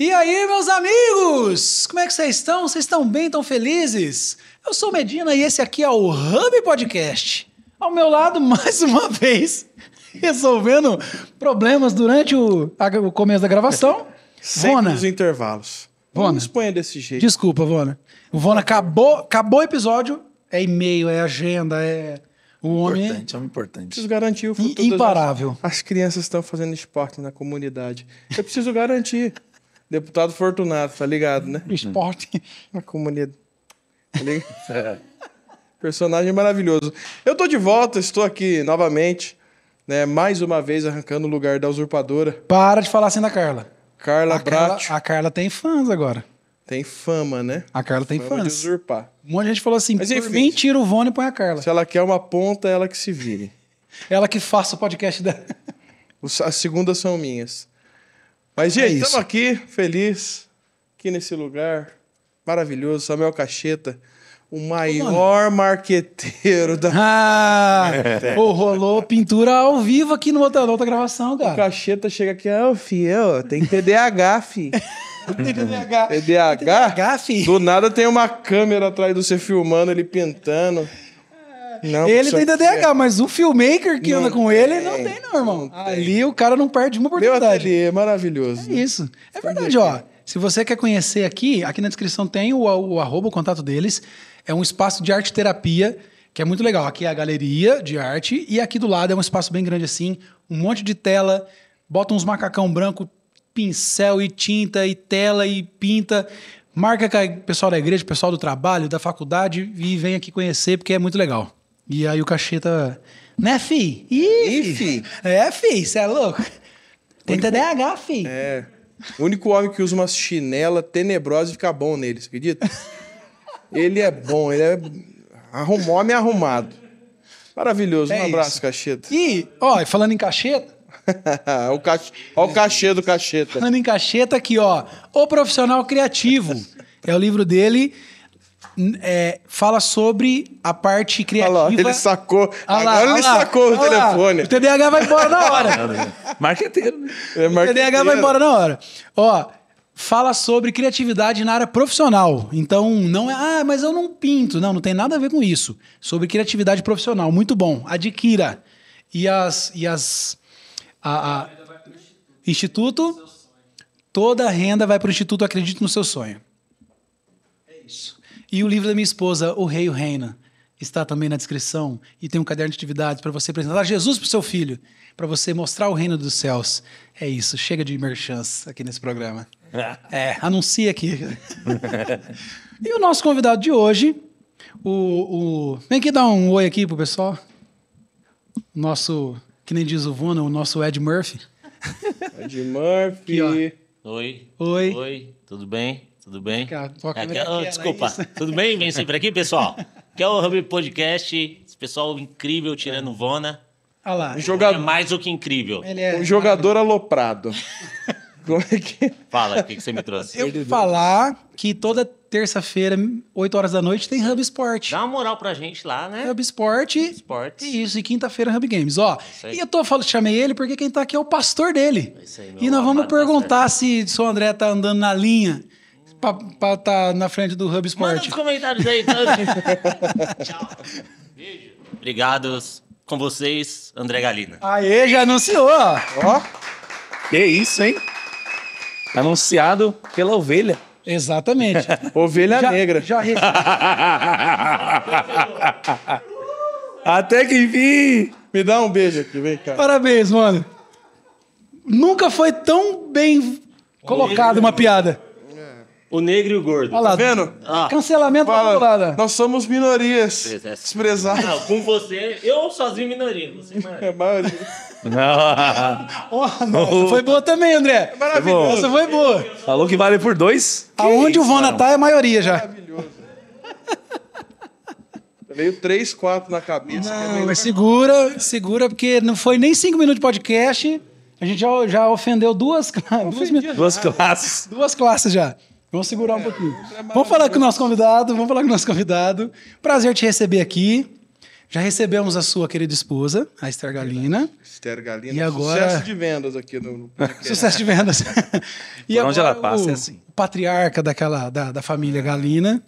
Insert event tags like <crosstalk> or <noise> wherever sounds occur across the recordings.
E aí, meus amigos? Como é que vocês estão? Vocês estão bem, tão felizes? Eu sou Medina e esse aqui é o Hub Podcast. Ao meu lado, <laughs> mais uma vez, resolvendo problemas durante o, o começo da gravação. Sempre Vona. os intervalos. Vona. Não exponha desse jeito. Desculpa, Vona. O Vona acabou, acabou o episódio. É e-mail, é agenda, é. O homem. Importante, é um importante. Preciso garantir o futuro. Imparável. Das... As crianças estão fazendo esporte na comunidade. Eu preciso garantir. Deputado Fortunato, tá ligado, né? <laughs> Esporte. na hum. comunidade. Tá <laughs> é. Personagem maravilhoso. Eu tô de volta, estou aqui novamente, né? Mais uma vez arrancando o lugar da usurpadora. Para de falar assim da Carla. Carla a a Carla tem fãs agora. Tem fama, né? A Carla tem fama fãs. de usurpar. Um monte de gente falou assim, Mas, por enfim, mim, tira o Vone e põe a Carla. Se ela quer uma ponta, ela que se vire. ela que faça o podcast da... As segundas são minhas. Mas, gente, é estamos aqui, feliz, aqui nesse lugar maravilhoso, Samuel Cacheta. O maior Ô, marqueteiro da. Ah! <laughs> rolou pintura ao vivo aqui no outra, outra gravação, cara. O cacheta chega aqui, ô, oh, fio, tem TDAH, fi. <laughs> TDAH. TDAH? TDAH, fi. Do nada tem uma câmera atrás de você filmando, ele pintando. Não, ele tem DDH, é... mas o filmmaker que não anda com ele, não tem, não, irmão. Não ali tem. o cara não perde uma oportunidade. Meu ateliê é maravilhoso. É isso. É verdade, ó. Se você quer conhecer aqui, aqui na descrição tem o, o arroba, o contato deles. É um espaço de arte terapia, que é muito legal. Aqui é a galeria de arte e aqui do lado é um espaço bem grande assim, um monte de tela, bota uns macacão branco, pincel e tinta e tela e pinta. Marca com o pessoal da igreja, o pessoal do trabalho, da faculdade e vem aqui conhecer porque é muito legal. E aí o cacheta. Tá, né, fi? Ih, fi. É, fi, você é louco. Tem único... TDAH, fi. É. O único homem que usa uma chinela tenebrosa e fica bom nele, você acredita? ele é bom, ele é. Arrumou homem arrumado. Maravilhoso. É um abraço, isso. cacheta. E, ó, falando em cacheta. <laughs> o cach... o cachê do cacheta. Falando em cacheta aqui, ó. O Profissional Criativo. é o livro dele é, fala sobre a parte criativa. Olha lá, ele sacou. Olha lá, Agora ele lá, sacou o telefone. O TDAH vai embora na hora. <laughs> marqueteiro. Né? É marqueteiro. O TDAH vai embora na hora. Ó, fala sobre criatividade na área profissional. Então, não é, ah, mas eu não pinto. Não, não tem nada a ver com isso. Sobre criatividade profissional. Muito bom. Adquira. E as. E as a, a, instituto. Toda a renda vai para o Instituto acredito no Seu Sonho. É isso. E o livro da minha esposa, O Rei e o Reina, está também na descrição e tem um caderno de atividades para você apresentar Jesus para o seu filho, para você mostrar o reino dos céus. É isso, chega de merchants aqui nesse programa. <laughs> É, anuncia aqui. <laughs> e o nosso convidado de hoje, o, o... Vem aqui dar um oi aqui pro pessoal. Nosso, que nem diz o Vona, o nosso Ed Murphy. Ed Murphy. Aqui, oi. Oi. Oi. Tudo bem? Tudo bem? oh, desculpa. É <laughs> tudo bem? Vem sempre aqui, pessoal. Que é o Hub Podcast. Esse pessoal incrível tirando Vona. Olha lá. É mais do que incrível. Ele é... Um jogador aloprado. <laughs> Como é que. Fala, o que, você me trouxe? Eu falar que toda terça-feira, 8 horas da noite, tem Hub Sport. Dá uma moral pra gente lá, né? Hub Sport. Sport. É isso, e quinta-feira Hub Games. Ó, e eu tô falando, chamei ele porque quem tá aqui é o pastor dele. É isso aí, meu e nós vamos perguntar pastor. se o André tá andando na linha para estar tá na frente do Hub Sport. Manda nos comentários aí. Tchau. Então. <laughs> Beijo. Obrigado com vocês, André Galina. Aê, já anunciou, ó. Que isso, hein? Anunciado pela ovelha. Exatamente. <laughs> ovelha já, negra. Já ri. <laughs> Até que enfim. Me dá um beijo aqui, vem cá. Parabéns, mano. Nunca foi tão bem colocado uma piada. O negro e o gordo. Olha lá, tá vendo? Ah. Cancelamento Fala, calculada. Nós somos minorias. Desprezados. Não, com você, eu sozinho minoria. Você maioria. é maioria. <laughs> oh, nossa, foi boa também, André. É maravilhoso. Essa foi boa. Falou que vale por dois. Que Aonde isso, o Vona tá é maioria já. Maravilhoso. Veio três, quatro na cabeça. É não, mas segura, segura, porque não foi nem cinco minutos de podcast. A gente já, já ofendeu duas, duas, duas classes. Duas classes já. Vamos segurar um é, pouquinho. É vamos falar com o nosso convidado, vamos falar com o nosso convidado. Prazer te receber aqui. Já recebemos a sua querida esposa, a Esther Galina. Esther Galina, e agora... sucesso de vendas aqui no sucesso de vendas. <laughs> e Por onde ela passa, o, é assim. O patriarca daquela, da, da família Galina.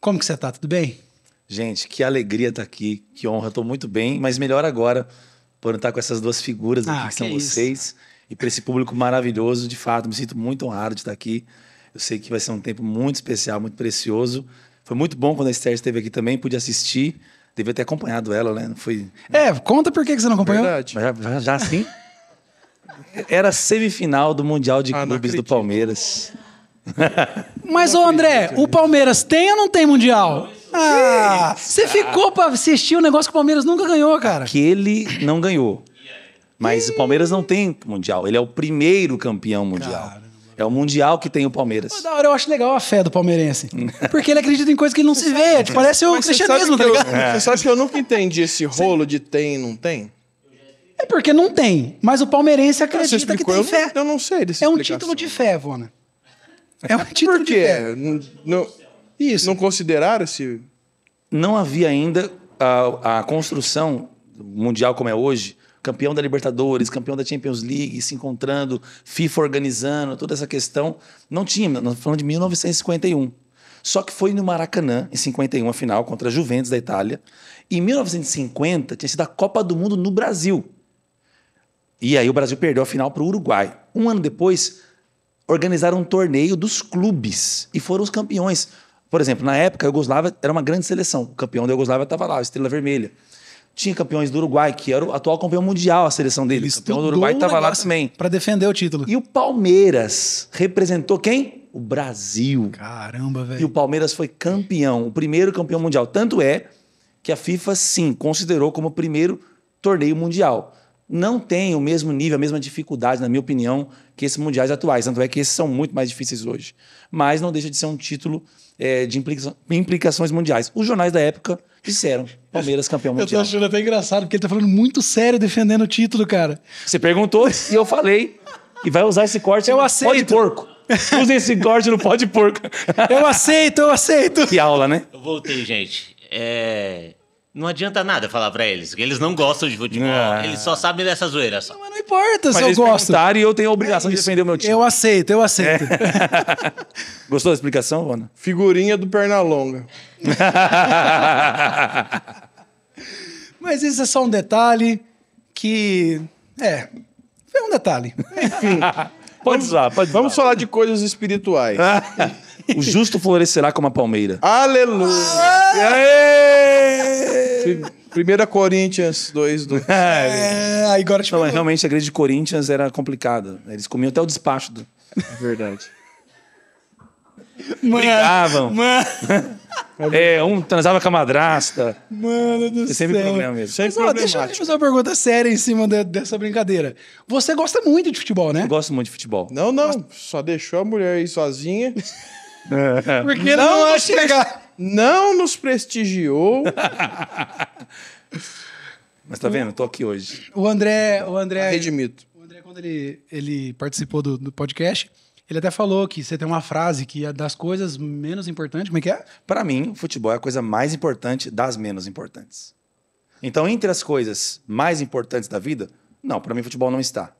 Como que você tá? Tudo bem? Gente, que alegria estar tá aqui, que honra. Estou muito bem, mas melhor agora por estar com essas duas figuras aqui, ah, que, que são é vocês. Isso e para esse público maravilhoso. De fato, me sinto muito honrado de estar aqui. Eu sei que vai ser um tempo muito especial, muito precioso. Foi muito bom quando a Esther esteve aqui também, pude assistir. Devia ter acompanhado ela, né? Não foi. É, conta por que você não acompanhou. Verdade. Já, já assim? Era semifinal do Mundial de ah, Clubes do Palmeiras. <laughs> Mas, ô André, o Palmeiras tem ou não tem Mundial? Ah, você ficou pra assistir um negócio que o Palmeiras nunca ganhou, cara. Que ele não ganhou. Mas o Palmeiras não tem mundial. Ele é o primeiro campeão mundial. Cara. É o mundial que tem o Palmeiras. da hora, eu acho legal a fé do palmeirense. <laughs> Porque ele acredita em coisas que ele não se vê. É. Tipo, parece o cristianismo, tá ligado? Eu, você sabe que eu nunca entendi esse rolo de tem e não tem? É porque não tem. Mas o palmeirense acredita explicou, que tem fé. Eu não, eu não sei desse É um título de fé, Vona. É um título de fé. Por não, Isso. Não consideraram se. Não havia ainda a, a construção mundial como é hoje campeão da Libertadores, campeão da Champions League, se encontrando, FIFA organizando, toda essa questão. Não tinha, nós estamos falando de 1951. Só que foi no Maracanã, em 51, a final, contra a Juventus da Itália. Em 1950, tinha sido a Copa do Mundo no Brasil. E aí o Brasil perdeu a final para o Uruguai. Um ano depois, organizaram um torneio dos clubes e foram os campeões. Por exemplo, na época, a Iugoslávia era uma grande seleção. O campeão da Iugoslávia estava lá, a Estrela Vermelha tinha campeões do Uruguai, que era o atual campeão mundial, a seleção dele. Ele campeão do Uruguai estava lá também. Para defender o título. E o Palmeiras representou quem? O Brasil. Caramba, velho. E o Palmeiras foi campeão, o primeiro campeão mundial. Tanto é que a FIFA, sim, considerou como o primeiro torneio mundial. Não tem o mesmo nível, a mesma dificuldade, na minha opinião, que esses mundiais atuais. Tanto é que esses são muito mais difíceis hoje. Mas não deixa de ser um título é, de implica implicações mundiais. Os jornais da época disseram Palmeiras campeão mundial. Eu tô achando até engraçado, porque ele tá falando muito sério defendendo o título, cara. Você perguntou e eu falei. E vai usar esse corte eu no aceito. pó de porco. Usa esse corte no pó de porco. eu aceito, eu aceito. Que aula, né? Eu voltei, gente. É... Não adianta nada falar pra eles, porque eles não gostam de futebol. Ah. Eles só sabem dessa zoeira. Só. Não, importa se eu gosto. e eu tenho a obrigação de defender o meu time. Eu aceito, eu aceito. É. <laughs> Gostou da explicação, Rona? Figurinha do Pernalonga. <laughs> Mas isso é só um detalhe que. É. É um detalhe. Enfim. <laughs> Pode usar, pode usar. Vamos falar de coisas espirituais. o justo florescerá como a palmeira. Aleluia! Aê! 1 Corinthians 2, 2. <laughs> É, é, aí agora tipo. Não, mas realmente a igreja de Corinthians era complicada. Eles comiam até o despacho. Do... É verdade. Mano, Brigavam. Mano. <laughs> É, um transava com a madrasta. Mano do é céu. sempre problema mesmo. Sempre Mas, ó, deixa eu te fazer uma pergunta séria em cima de, dessa brincadeira. Você gosta muito de futebol, né? Eu gosto muito de futebol. Não, não. Só deixou a mulher aí sozinha. <laughs> Porque não, não vai chegar não nos prestigiou. <laughs> Mas tá vendo? Eu tô aqui hoje. O André, o André, tá redimito. O André quando ele, ele participou do, do podcast, ele até falou que você tem uma frase que é das coisas menos importantes, como é que é? Para mim, o futebol é a coisa mais importante das menos importantes. Então, entre as coisas mais importantes da vida, não, para mim futebol não está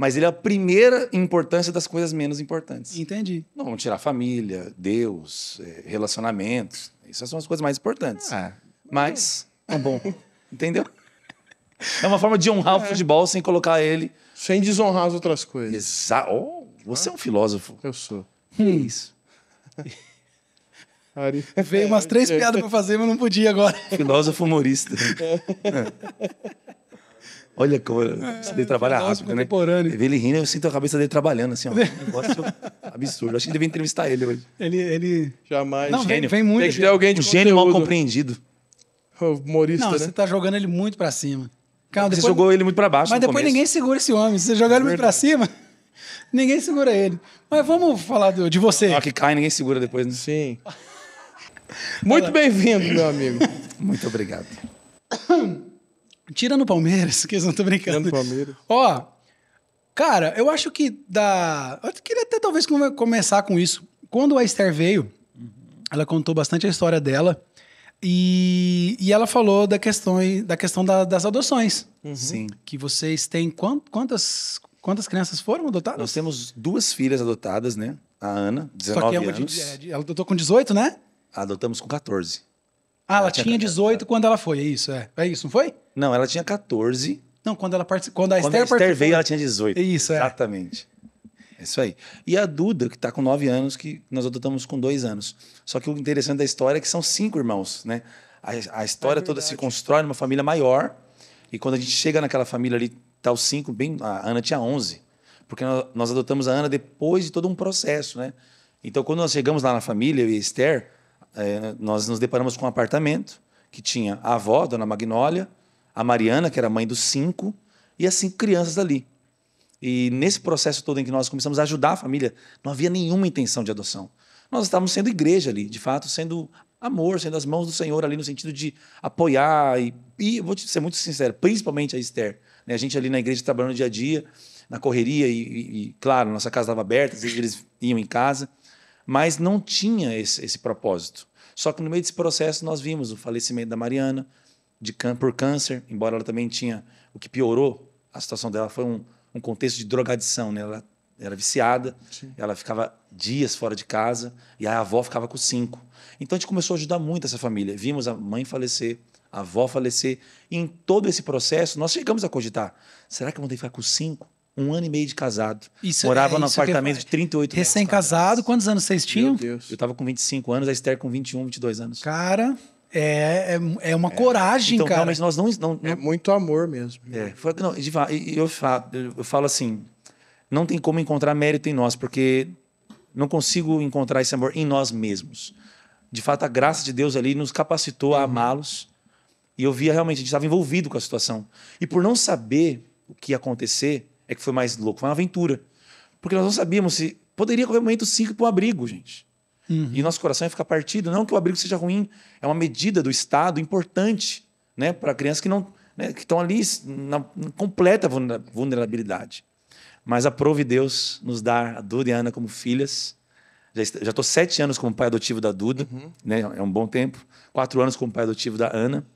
mas ele é a primeira importância das coisas menos importantes. Entendi. Não, vamos tirar família, Deus, eh, relacionamentos. Essas são as coisas mais importantes. Ah, mas é bom. Entendeu? É uma forma de honrar é. o futebol sem colocar ele. Sem desonrar as outras coisas. Exato. Oh, você é um filósofo. Eu sou. Que hum. isso? <laughs> Ari. Veio umas três piadas para fazer, mas não podia agora. Filósofo humorista. É. É. Olha como você é, trabalha rápido, né? contemporâneo. Você vê ele rindo, eu sinto a cabeça dele trabalhando, assim, ó. <laughs> Um negócio absurdo. Acho que devia entrevistar ele hoje. Ele. ele... Jamais. Não, vem, vem muito. Tem que ter alguém de um gênio mal compreendido. Humorista, Não, né? você tá jogando ele muito pra cima. Calma, depois... Você jogou ele muito pra baixo. Mas depois começo. ninguém segura esse homem. Se você jogar ele muito pra cima, <laughs> ninguém segura ele. Mas vamos falar do, de você. Ah, que cai, ninguém segura depois, né? Sim. muito bem-vindo, meu amigo. muito obrigado. <coughs> Tirando o Palmeiras, <laughs> que eles não estão brincando. Tirando o Palmeiras. Ó, cara, eu acho que da Eu queria até talvez começar com isso. Quando a Esther veio, uhum. ela contou bastante a história dela. E, e ela falou da questão, da questão da, das adoções. Uhum. Sim. Que vocês têm quantas, quantas crianças foram adotadas? Nós temos duas filhas adotadas, né? A Ana, 19 Só que é anos. É, de, ela adotou com 18, né? Adotamos com 14. Ah, ela, ela tinha 18 é. quando ela foi, é isso, é. É isso, não foi? Não, ela tinha 14. Não, quando ela participou. Quando a quando Esther, a Esther veio, ela tinha 18. Isso, é. Exatamente. É isso aí. E a Duda, que está com 9 anos, que nós adotamos com 2 anos. Só que o interessante da história é que são cinco irmãos, né? A, a história é toda se constrói numa família maior. E quando a gente chega naquela família ali, tá os cinco, bem, a Ana tinha 11. Porque nós adotamos a Ana depois de todo um processo, né? Então, quando nós chegamos lá na família, eu e a Esther, é, nós nos deparamos com um apartamento que tinha a avó, Dona Magnólia, a Mariana, que era mãe dos cinco, e as cinco crianças ali. E nesse processo todo em que nós começamos a ajudar a família, não havia nenhuma intenção de adoção. Nós estávamos sendo igreja ali, de fato, sendo amor, sendo as mãos do Senhor ali no sentido de apoiar. E, e vou te ser muito sincero, principalmente a Esther. Né? A gente ali na igreja trabalhando dia a dia, na correria, e, e, e claro, nossa casa estava aberta, às vezes eles iam em casa, mas não tinha esse, esse propósito. Só que no meio desse processo nós vimos o falecimento da Mariana, de can por câncer, embora ela também tinha. O que piorou a situação dela foi um, um contexto de drogadição, né? Ela era viciada, Sim. ela ficava dias fora de casa e a avó ficava com cinco. Então a gente começou a ajudar muito essa família. Vimos a mãe falecer, a avó falecer. E em todo esse processo, nós chegamos a cogitar: será que eu vou ter que ficar com cinco? Um ano e meio de casado. Isso, é, Morava é, num apartamento de 38 Recém-casado, quantos anos vocês tinham? Meu Deus. Eu estava com 25 anos, a Esther com 21, 22 anos. Cara, é, é, é uma é. coragem, então, cara. mas nós não, não, é não, É muito amor mesmo. É, foi, não, eu, falo, eu falo assim: não tem como encontrar mérito em nós, porque não consigo encontrar esse amor em nós mesmos. De fato, a graça de Deus ali nos capacitou a uhum. amá-los. E eu via realmente, a gente estava envolvido com a situação. E por não saber o que ia acontecer, é que foi mais louco. Foi uma aventura. Porque nós não sabíamos se poderia, a qualquer momento, sim, para um abrigo, gente. Uhum. E nosso coração ia ficar partido. Não que o abrigo seja ruim, é uma medida do Estado importante né, para crianças que não né, que estão ali na completa vulnerabilidade. Mas aprove Deus nos dar a Duda e a Ana como filhas. Já estou sete anos como pai adotivo da Duda, uhum. né, é um bom tempo. Quatro anos como pai adotivo da Ana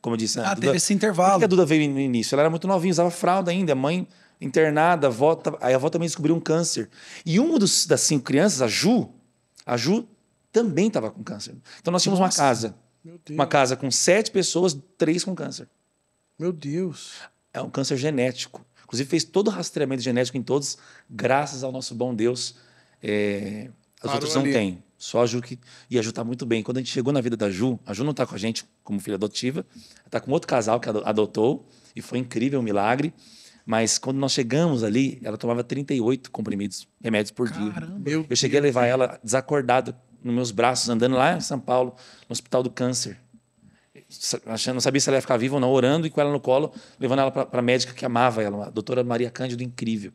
como eu disse, ah, a Duda, teve esse intervalo. que a Duda veio no início? Ela era muito novinha, usava fralda ainda, a mãe internada, a avó, aí a avó também descobriu um câncer. E uma dos, das cinco crianças, a Ju, a Ju também estava com câncer. Então nós tínhamos uma casa. Uma casa com sete pessoas, três com câncer. Meu Deus. É um câncer genético. Inclusive, fez todo o rastreamento genético em todos, graças ao nosso bom Deus. É, as Parou outras não têm. Só a Ju que. E a Ju tá muito bem. Quando a gente chegou na vida da Ju, a Ju não tá com a gente como filha adotiva, está tá com outro casal que adotou, e foi incrível, um milagre. Mas quando nós chegamos ali, ela tomava 38 comprimidos, remédios por Caramba, dia. Eu cheguei Deus. a levar ela desacordada nos meus braços, andando lá em São Paulo, no Hospital do Câncer. Achando, não sabia se ela ia ficar viva ou não, orando e com ela no colo, levando ela para a médica que amava ela, a doutora Maria Cândido, incrível.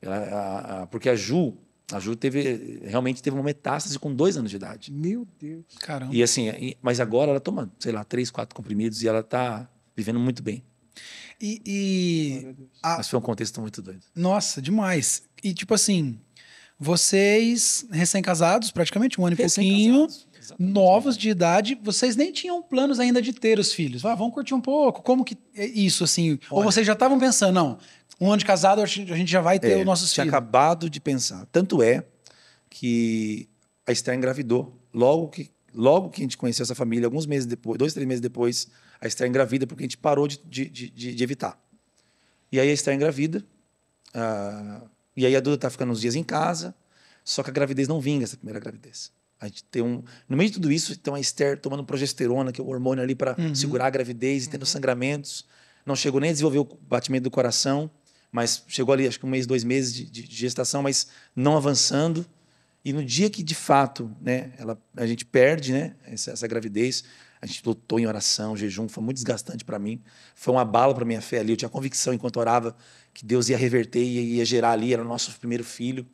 Ela, a, a, porque a Ju, a Ju teve, realmente teve uma metástase com dois anos de idade. Meu Deus. Caramba. E assim, mas agora ela toma, sei lá, três, quatro comprimidos e ela está vivendo muito bem. E. e ah, a... Mas foi um contexto muito doido. Nossa, demais. E tipo assim, vocês recém-casados, praticamente um ano e pouquinho, novos de idade, vocês nem tinham planos ainda de ter os filhos. Ah, vamos curtir um pouco. Como que é isso assim? Olha. Ou vocês já estavam pensando, não, um ano de casado a gente já vai ter é, os nossos filhos. acabado de pensar. Tanto é que a Esther engravidou logo que logo que a gente conheceu essa família, alguns meses depois, dois, três meses depois, a Esther engravida, porque a gente parou de, de, de, de evitar. E aí a Esther engravida. Uh, e aí a Duda tá ficando uns dias em casa. Só que a gravidez não vinga, essa primeira gravidez. A gente tem um. No meio de tudo isso, então a Esther tomando progesterona, que é o hormônio ali para uhum. segurar a gravidez, e tendo uhum. sangramentos. Não chegou nem a desenvolver o batimento do coração, mas chegou ali, acho que um mês, dois meses de, de, de gestação, mas não avançando. E no dia que de fato, né, ela, a gente perde, né, essa, essa gravidez, a gente lutou em oração, jejum, foi muito desgastante para mim. Foi uma bala para minha fé ali. Eu tinha convicção enquanto orava que Deus ia reverter e ia gerar ali. Era o nosso primeiro filho,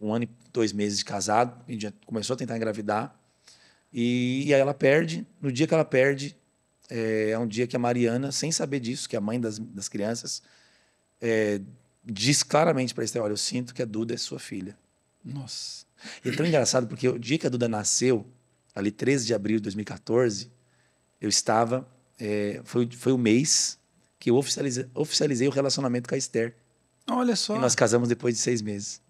um ano e dois meses de casado. A gente começou a tentar engravidar. E, e aí ela perde. No dia que ela perde, é, é, um dia que a Mariana, sem saber disso, que é a mãe das, das crianças, é, diz claramente para Estela: Olha, eu sinto que a Duda é sua filha. Nossa. E é tão engraçado porque o dia que a Duda nasceu, ali 13 de abril de 2014, eu estava, é, foi, foi o mês que eu oficializei o relacionamento com a Esther. Olha só. E nós casamos depois de seis meses,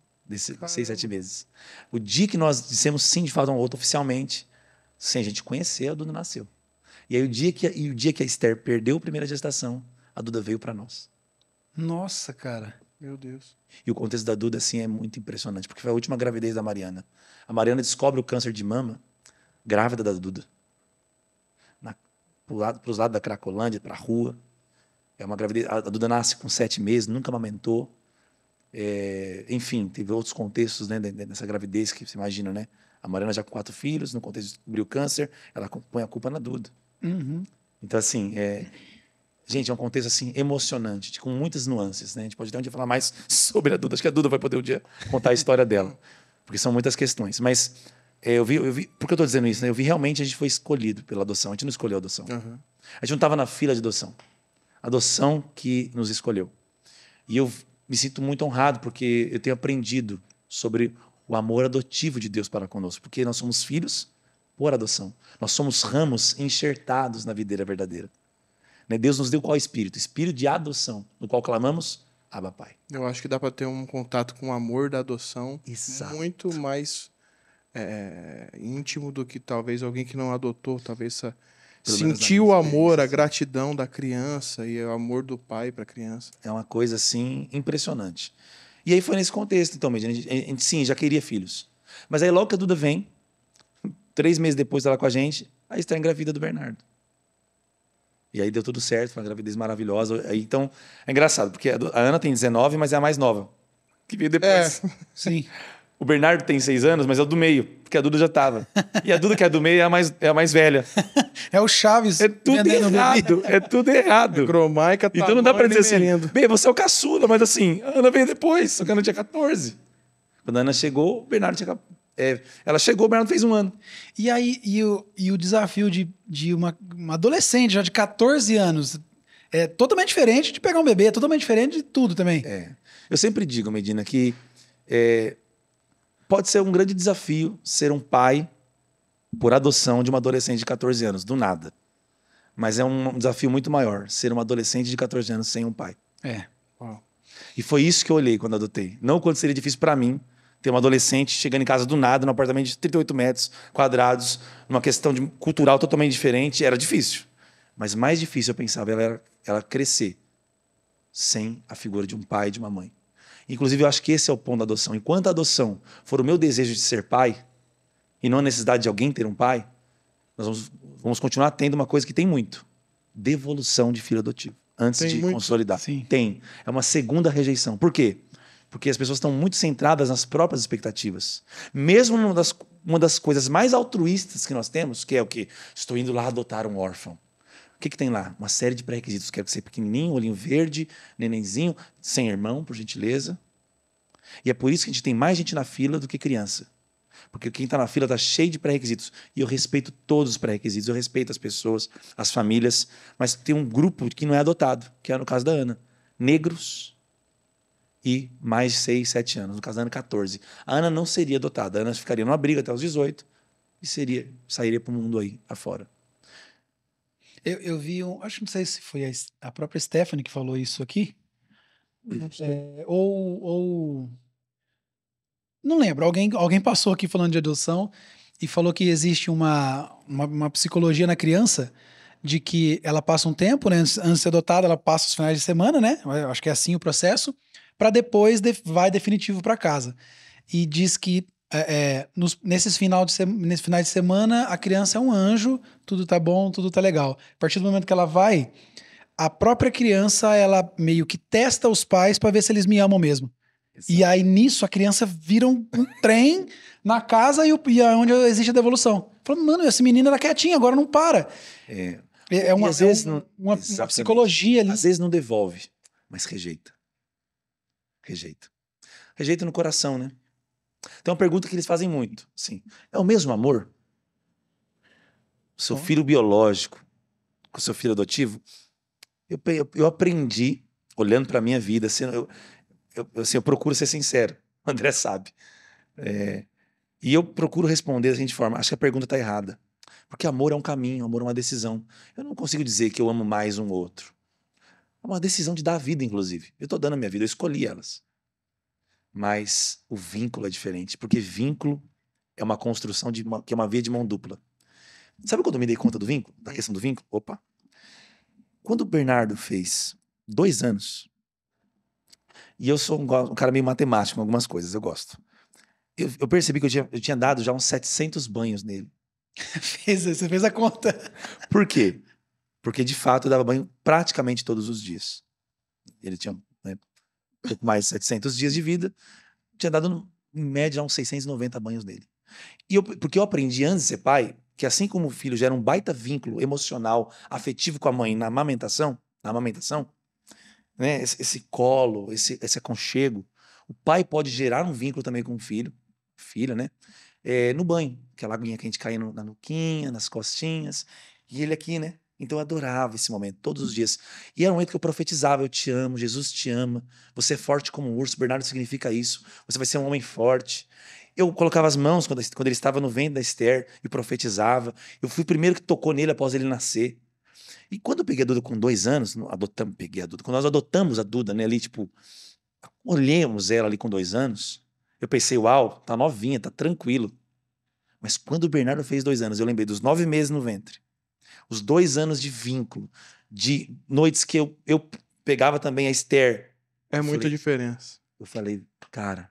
seis, sete meses. O dia que nós dissemos sim de fato um outro oficialmente, sem a gente conhecer, a Duda nasceu. E aí o dia que, e o dia que a Esther perdeu a primeira gestação, a Duda veio para nós. Nossa, cara. Meu Deus. E o contexto da Duda, assim, é muito impressionante, porque foi a última gravidez da Mariana. A Mariana descobre o câncer de mama grávida da Duda. Para os lados da Cracolândia, para a rua. É uma gravidez. A Duda nasce com sete meses, nunca amamentou. É, enfim, teve outros contextos né, gravidez que você imagina, né? A Mariana já com quatro filhos, no contexto de descobrir o câncer, ela põe a culpa na Duda. Uhum. Então, assim, é, gente, é um contexto assim emocionante, com muitas nuances, né? A gente pode até um dia falar mais <laughs> sobre a Duda. Acho que a Duda vai poder um dia contar a história dela, porque são muitas questões. Mas é, eu vi, eu vi, por que eu estou dizendo isso? Né? Eu vi realmente a gente foi escolhido pela adoção. A gente não escolheu a adoção. Uhum. A gente não estava na fila de adoção. A adoção que nos escolheu. E eu me sinto muito honrado porque eu tenho aprendido sobre o amor adotivo de Deus para conosco, porque nós somos filhos por adoção. Nós somos ramos enxertados na videira verdadeira. Né? Deus nos deu qual espírito? Espírito de adoção, no qual clamamos Abba Pai. Eu acho que dá para ter um contato com o amor da adoção Exato. muito mais é, é, íntimo do que talvez alguém que não adotou, talvez sentiu o amor, a gratidão da criança e o amor do pai para a criança. É uma coisa assim impressionante. E aí foi nesse contexto, então, Medina. A gente, sim, já queria filhos. Mas aí logo que a Duda vem, três meses depois dela com a gente, aí está engravida do Bernardo. E aí deu tudo certo, foi uma gravidez maravilhosa. Então, é engraçado, porque a Ana tem 19, mas é a mais nova. Que veio depois. É. Sim. <laughs> O Bernardo tem seis anos, mas é o do meio, porque a Duda já tava. E a Duda, que é do meio, é a mais, é a mais velha. <laughs> é o Chaves. É tudo errado. É tudo errado. É cromaica, tá Então não dá pra dizer assim, bem, você é o caçula, mas assim, a Ana veio depois, só que a Ana tinha 14. Quando a Ana chegou, o Bernardo tinha é, ela chegou, o Bernardo fez um ano. E aí, e o, e o desafio de, de uma, uma adolescente já de 14 anos é totalmente diferente de pegar um bebê, é totalmente diferente de tudo também. É. Eu sempre digo, Medina, que é, Pode ser um grande desafio ser um pai por adoção de uma adolescente de 14 anos, do nada. Mas é um desafio muito maior ser uma adolescente de 14 anos sem um pai. É. Uau. E foi isso que eu olhei quando adotei. Não quando seria difícil para mim ter uma adolescente chegando em casa do nada, num apartamento de 38 metros quadrados, numa questão de, cultural totalmente diferente. Era difícil. Mas mais difícil, eu pensava, ela, era, ela crescer sem a figura de um pai e de uma mãe. Inclusive, eu acho que esse é o ponto da adoção. Enquanto a adoção for o meu desejo de ser pai, e não a necessidade de alguém ter um pai, nós vamos, vamos continuar tendo uma coisa que tem muito: devolução de filho adotivo. Antes tem de muito, consolidar. Sim. Tem. É uma segunda rejeição. Por quê? Porque as pessoas estão muito centradas nas próprias expectativas. Mesmo numa das, uma das coisas mais altruístas que nós temos, que é o que? Estou indo lá adotar um órfão que, que tem lá? Uma série de pré-requisitos. Quero que seja pequenininho, olhinho verde, nenenzinho, sem irmão, por gentileza. E é por isso que a gente tem mais gente na fila do que criança. Porque quem está na fila está cheio de pré-requisitos. E eu respeito todos os pré-requisitos, eu respeito as pessoas, as famílias, mas tem um grupo que não é adotado, que é no caso da Ana. Negros e mais de 6, 7 anos. No caso da Ana, 14. A Ana não seria adotada, a Ana ficaria numa briga até os 18 e seria, sairia para o mundo aí afora. Eu, eu vi um. Acho que não sei se foi a, a, própria Stephanie que falou isso aqui. É, ou, ou. Não lembro. Alguém, alguém passou aqui falando de adoção e falou que existe uma, uma, uma psicologia na criança de que ela passa um tempo, né? Antes, antes de ser adotada, ela passa os finais de semana, né? acho que é assim o processo, para depois de, vai definitivo para casa. E diz que é, é, nos, nesses final de nesse final de semana, a criança é um anjo, tudo tá bom, tudo tá legal. A partir do momento que ela vai, a própria criança, ela meio que testa os pais para ver se eles me amam mesmo. Exato. E aí nisso a criança vira um, um trem na casa e, o, e é onde existe a devolução. Falando, mano, essa menina era quietinha, agora não para. É, é, é uma, às é vezes um, não, uma, uma psicologia ali. Às vezes não devolve, mas rejeita. Rejeita. Rejeita no coração, né? Tem então, é uma pergunta que eles fazem muito, sim. É o mesmo amor? O seu filho biológico com o seu filho adotivo? Eu, eu, eu aprendi, olhando para minha vida, eu, eu, assim, eu procuro ser sincero. <laughs> O André sabe. É, e eu procuro responder da seguinte forma: acho que a pergunta está errada. Porque amor é um caminho, amor é uma decisão. Eu não consigo dizer que eu amo mais um outro. É uma decisão de dar a vida, inclusive. Eu estou dando a minha vida, eu escolhi elas mas o vínculo é diferente, porque vínculo é uma construção de uma, que é uma via de mão dupla. Sabe quando eu me dei conta do vínculo? Da questão do vínculo? Opa! Quando o Bernardo fez dois anos, e eu sou um, um cara meio matemático em algumas coisas, eu gosto. Eu, eu percebi que eu tinha, eu tinha, dado já uns 700 banhos nele. <laughs> fez, você fez a conta. Por quê? Porque de fato eu dava banho praticamente todos os dias. Ele tinha pouco mais de 700 dias de vida, tinha dado, em média, uns 690 banhos nele. E eu, porque eu aprendi antes de ser pai, que assim como o filho gera um baita vínculo emocional, afetivo com a mãe na amamentação, na amamentação, né, esse, esse colo, esse, esse aconchego, o pai pode gerar um vínculo também com o filho, filha, né? É, no banho, aquela aguinha que a gente cai no, na nuquinha, nas costinhas, e ele aqui, né? Então eu adorava esse momento, todos os dias. E era um momento que eu profetizava: eu te amo, Jesus te ama, você é forte como um urso, Bernardo significa isso, você vai ser um homem forte. Eu colocava as mãos quando, quando ele estava no ventre da Esther e profetizava. Eu fui o primeiro que tocou nele após ele nascer. E quando eu peguei a Duda com dois anos, adotamos, peguei a Duda, quando nós adotamos a Duda, né, ali, tipo, olhamos ela ali com dois anos, eu pensei, uau, tá novinha, tá tranquilo. Mas quando o Bernardo fez dois anos, eu lembrei dos nove meses no ventre, os dois anos de vínculo, de noites que eu, eu pegava também a Esther. É muita falei, diferença. Eu falei, cara,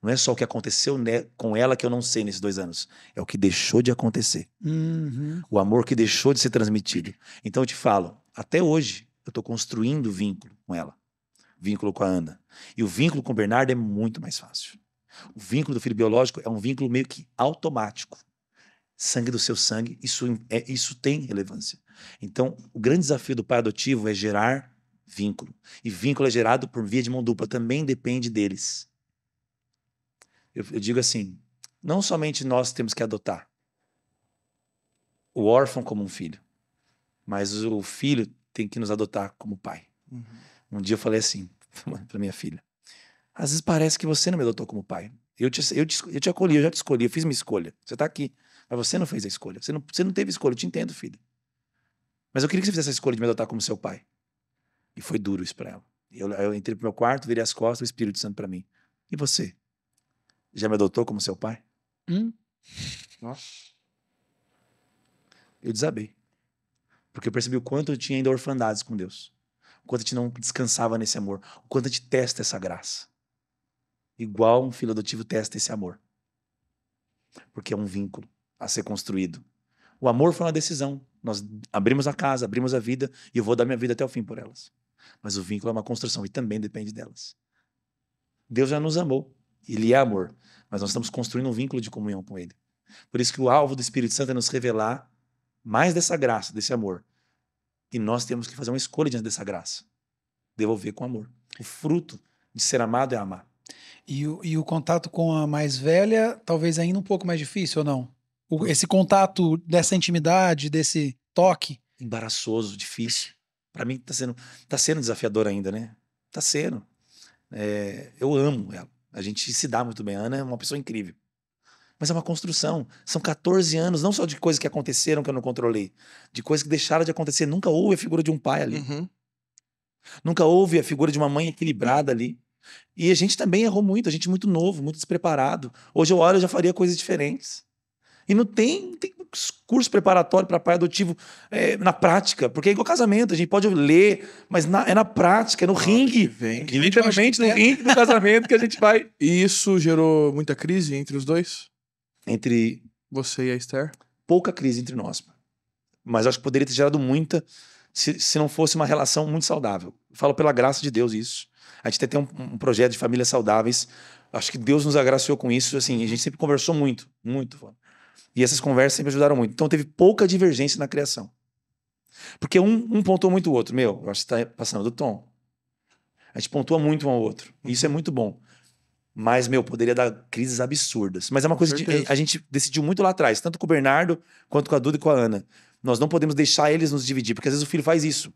não é só o que aconteceu né, com ela que eu não sei nesses dois anos. É o que deixou de acontecer. Uhum. O amor que deixou de ser transmitido. Então eu te falo, até hoje eu estou construindo vínculo com ela. Vínculo com a Ana. E o vínculo com o Bernardo é muito mais fácil. O vínculo do filho biológico é um vínculo meio que automático sangue do seu sangue, isso, é, isso tem relevância. Então, o grande desafio do pai adotivo é gerar vínculo. E vínculo é gerado por via de mão dupla, também depende deles. Eu, eu digo assim: não somente nós temos que adotar o órfão como um filho, mas o filho tem que nos adotar como pai. Uhum. Um dia eu falei assim <laughs> para minha filha: às vezes parece que você não me adotou como pai. Eu te, eu, te, eu te acolhi, eu já te escolhi, eu fiz minha escolha. Você está aqui. Mas você não fez a escolha. Você não, você não teve escolha. Eu te entendo, filho. Mas eu queria que você fizesse a escolha de me adotar como seu pai. E foi duro isso pra ela. Eu, eu entrei pro meu quarto, virei as costas, o Espírito Santo para mim. E você? Já me adotou como seu pai? Hum? Nossa. Eu desabei. Porque eu percebi o quanto eu tinha ainda orfandades com Deus. O quanto a gente não descansava nesse amor. O quanto a gente testa essa graça. Igual um filho adotivo testa esse amor. Porque é um vínculo a ser construído. O amor foi uma decisão. Nós abrimos a casa, abrimos a vida e eu vou dar minha vida até o fim por elas. Mas o vínculo é uma construção e também depende delas. Deus já nos amou, Ele é amor, mas nós estamos construindo um vínculo de comunhão com Ele. Por isso que o alvo do Espírito Santo é nos revelar mais dessa graça, desse amor. E nós temos que fazer uma escolha diante dessa graça. Devolver com amor. O fruto de ser amado é amar. E o, e o contato com a mais velha, talvez ainda um pouco mais difícil ou não? esse contato dessa intimidade, desse toque? Embaraçoso, difícil. Para mim tá sendo, tá sendo desafiador ainda, né? Tá sendo. É, eu amo ela. A gente se dá muito bem. A Ana é uma pessoa incrível. Mas é uma construção. São 14 anos, não só de coisas que aconteceram que eu não controlei, de coisas que deixaram de acontecer. Nunca houve a figura de um pai ali. Uhum. Nunca houve a figura de uma mãe equilibrada ali. E a gente também errou muito, a gente é muito novo, muito despreparado. Hoje eu olho e já faria coisas diferentes. E não tem, tem curso preparatório para pai adotivo é, na prática, porque é igual casamento, a gente pode ler, mas na, é na prática, é no ringue. Vem. Literalmente no ringue do casamento que a gente vai. E isso gerou muita crise entre os dois? Entre. Você e a Esther? Pouca crise entre nós. Mas acho que poderia ter gerado muita se, se não fosse uma relação muito saudável. falo pela graça de Deus isso. A gente tem um, um projeto de famílias saudáveis. Acho que Deus nos agraciou com isso. Assim, a gente sempre conversou muito, muito. Foda. E essas conversas sempre ajudaram muito. Então teve pouca divergência na criação. Porque um, um muito o outro. Meu, eu acho que você está passando do tom. A gente pontua muito um ao outro. E isso é muito bom. Mas, meu, poderia dar crises absurdas. Mas é uma coisa que a gente decidiu muito lá atrás, tanto com o Bernardo, quanto com a Duda e com a Ana. Nós não podemos deixar eles nos dividir, porque às vezes o filho faz isso.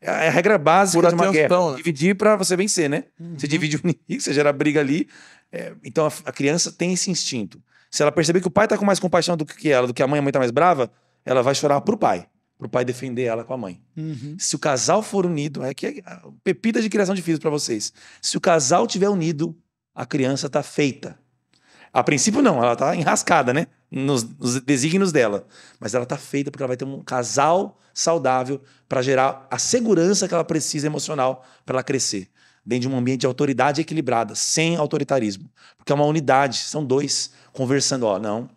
É, é a regra básica Por de uma guerra. Né? Dividir para você vencer, né? Uhum. Você divide o <laughs> inimigo, você gera briga ali. É, então a, a criança tem esse instinto. Se ela perceber que o pai tá com mais compaixão do que ela, do que a mãe, a mãe tá mais brava, ela vai chorar pro pai. Pro pai defender ela com a mãe. Uhum. Se o casal for unido, é que é, é pepita de criação de filhos para vocês. Se o casal tiver unido, a criança tá feita. A princípio, não, ela tá enrascada, né? Nos, nos desígnios dela. Mas ela tá feita porque ela vai ter um casal saudável para gerar a segurança que ela precisa emocional para ela crescer. Dentro de um ambiente de autoridade equilibrada, sem autoritarismo. Porque é uma unidade, são dois conversando, ó, não,